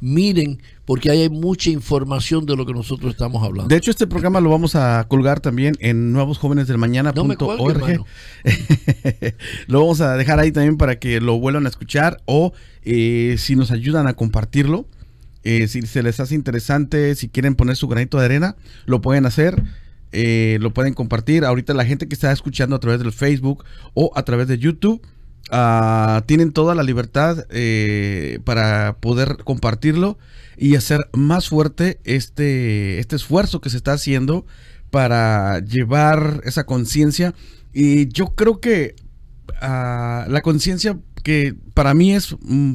Miren, porque ahí hay mucha información de lo que nosotros estamos hablando. De hecho, este programa lo vamos a colgar también en nuevosjovenesdelmañana.org. lo vamos a dejar ahí también para que lo vuelvan a escuchar o eh, si nos ayudan a compartirlo eh, si se les hace interesante, si quieren poner su granito de arena, lo pueden hacer. Eh, lo pueden compartir. Ahorita la gente que está escuchando a través del Facebook o a través de YouTube ah, tienen toda la libertad eh, para poder compartirlo y hacer más fuerte este, este esfuerzo que se está haciendo para llevar esa conciencia. Y yo creo que ah, la conciencia que para mí es frutífera. Mm,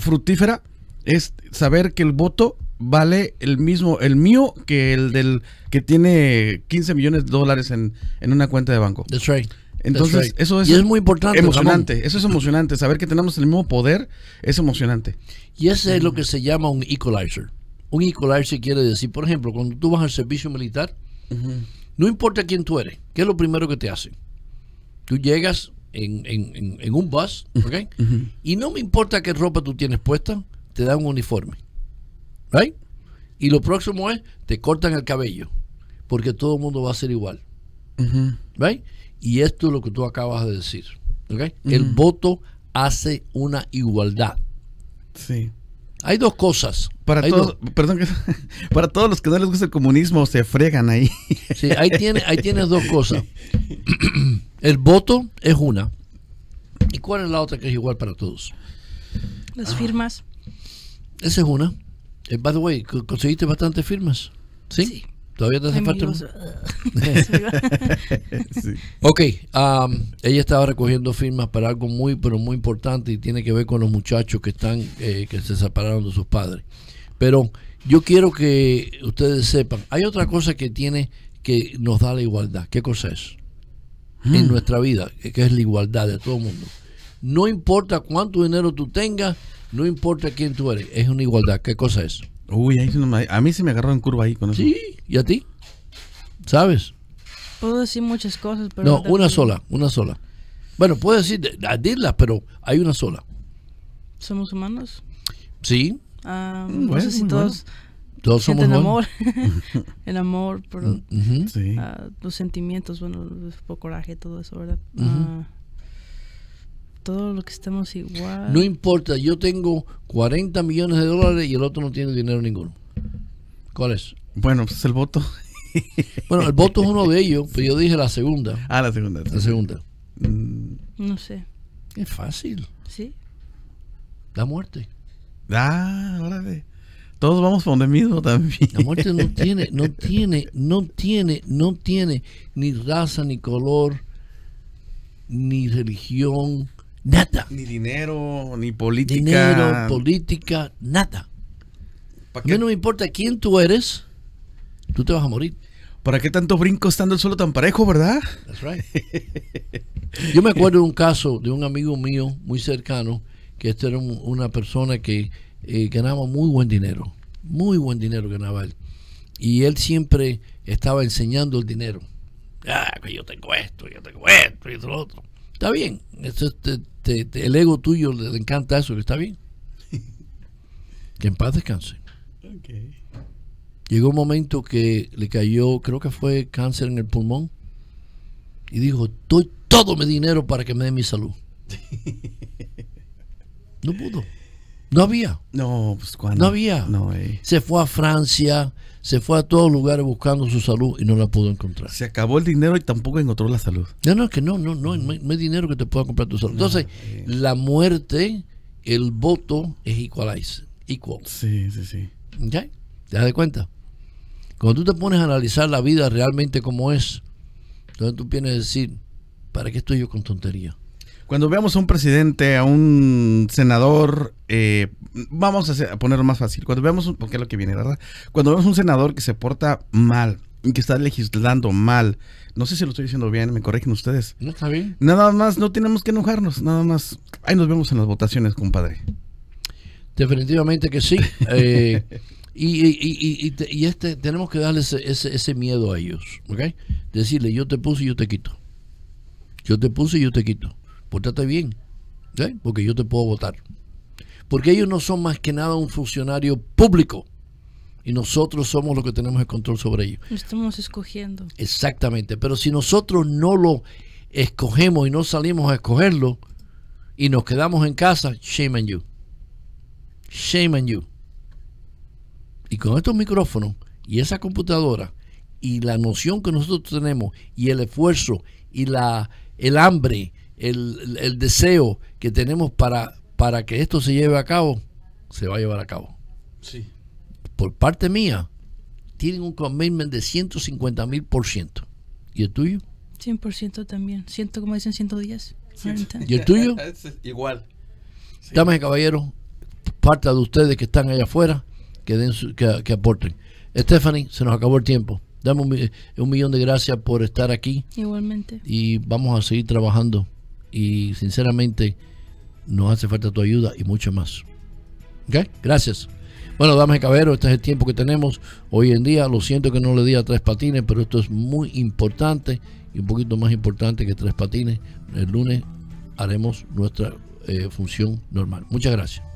fructífera es saber que el voto vale el mismo, el mío, que el del que tiene 15 millones de dólares en, una cuenta de banco. That's right. Entonces, eso es, y es muy importante. Emocionante, eso es emocionante. Saber que tenemos el mismo poder es emocionante. Y eso es lo que se llama un equalizer. Un equalizer quiere decir, por ejemplo, cuando tú vas al servicio militar, no importa quién tú eres, ¿qué es lo primero que te hacen? Tú llegas en, un bus, ¿ok? Y no me importa qué ropa tú tienes puesta, te dan un uniforme. ¿Right? Y lo próximo es, te cortan el cabello, porque todo el mundo va a ser igual. Y esto es lo que tú acabas de decir. El voto hace una igualdad. Sí. Hay dos cosas. Para, para todos los que no les gusta el comunismo, se fregan ahí. Sí, ahí, tiene, ahí tienes dos cosas. El voto es una. ¿Y cuál es la otra que es igual para todos? Las firmas. Esa es una. Eh, by the way, conseguiste bastantes firmas. ¿Sí? todavía te hace falta? sí. Ok, um, ella estaba recogiendo firmas para algo muy, pero muy importante y tiene que ver con los muchachos que están, eh, que se separaron de sus padres. Pero yo quiero que ustedes sepan, hay otra cosa que tiene que nos da la igualdad. ¿Qué cosa es? Hmm. En nuestra vida, que es la igualdad de todo el mundo. No importa cuánto dinero tú tengas, no importa quién tú eres, es una igualdad. ¿Qué cosa es? Uy, a mí se me agarró en curva ahí con eso. Sí, ¿y a ti? ¿Sabes? Puedo decir muchas cosas, pero... No, una sola, una sola. Bueno, puedo decir, decirlas, pero hay una sola. ¿Somos humanos? Sí. Ah, mm, no sé si todos... Todos somos el amor, el amor, mm, ah, los sentimientos, bueno, el coraje, todo eso, ¿verdad? todo lo que estamos igual. No importa, yo tengo 40 millones de dólares y el otro no tiene dinero ninguno. ¿Cuál es? Bueno, pues el voto. bueno, el voto es uno de ellos, pero yo dije la segunda. Ah, la segunda. La segunda. Mm, no sé. Es fácil. Sí. La muerte. Ah, órale. Todos vamos por donde mismo también. La muerte no tiene, no tiene, no tiene, no tiene ni raza, ni color, ni religión, Nada. Ni dinero, ni política. Dinero, política, nada. A mí no me importa quién tú eres, tú te vas a morir. ¿Para qué tantos brincos estando el suelo tan parejo, verdad? That's right. Yo me acuerdo de un caso de un amigo mío muy cercano, que este era una persona que eh, ganaba muy buen dinero, muy buen dinero ganaba él. Y él siempre estaba enseñando el dinero. Ah, que yo tengo esto, yo tengo esto, y lo otro. Está bien, este, el ego tuyo le encanta eso, que está bien. que en paz descanse. Llegó un momento que le cayó, creo que fue cáncer en el pulmón, y dijo, doy todo mi dinero para que me dé mi salud. no pudo. No había. No, pues cuando. No había. Eh. Se fue a Francia, se fue a todos lugares buscando su salud y no la pudo encontrar. Se acabó el dinero y tampoco encontró la salud. No, no, es que no, no, no, no hay, dinero que te pueda comprar tu salud. Entonces, eh. la muerte, el voto es equalize, equal. Sí, sí, sí. Ya, ¿Te das cuenta? Cuando tú te pones a analizar la vida realmente como es, entonces tú vienes a decir, ¿para qué estoy yo con tontería? Cuando veamos a un presidente, a un senador, eh, vamos a, ponerlo más fácil. Cuando veamos, un, porque es lo que viene, ¿verdad? Cuando vemos un senador que se porta mal, Y que está legislando mal, no sé si lo estoy diciendo bien, me corrigen ustedes. Nada más, no tenemos que enojarnos, nada más. Ahí nos vemos en las votaciones, compadre. Definitivamente que sí. Eh, y, este, tenemos que darles ese, ese, miedo a ellos, ¿ok? Decirle, yo te puse y yo te quito. Yo te puse y yo te quito pórtate bien, ¿eh? porque yo te puedo votar. Porque ellos no son más que nada un funcionario público. Y nosotros somos los que tenemos el control sobre ellos. Lo estamos escogiendo. Exactamente. Pero si nosotros no lo escogemos y no salimos a escogerlo y nos quedamos en casa, shame on you. Shame on you. Y con estos micrófonos y esa computadora y la noción que nosotros tenemos y el esfuerzo y la, el hambre el, el deseo que tenemos para, para que esto se lleve a cabo, se va a llevar a cabo. Sí. Por parte mía, tienen un commitment de 150 mil por ciento. ¿Y el tuyo? 100% también. Siento como dicen 110. ¿Y el tuyo? Igual. Sí. caballero parte de ustedes que están allá afuera, que, den que, aporten. Stephanie, se nos acabó el tiempo. Damos un millón de gracias por estar aquí. Igualmente. Y vamos a seguir trabajando y sinceramente nos hace falta tu ayuda y mucho más. ¿Ok? Gracias. Bueno, dame y este es el tiempo que tenemos hoy en día. Lo siento que no le di a tres patines, pero esto es muy importante y un poquito más importante que tres patines. El lunes haremos nuestra eh, función normal. Muchas gracias.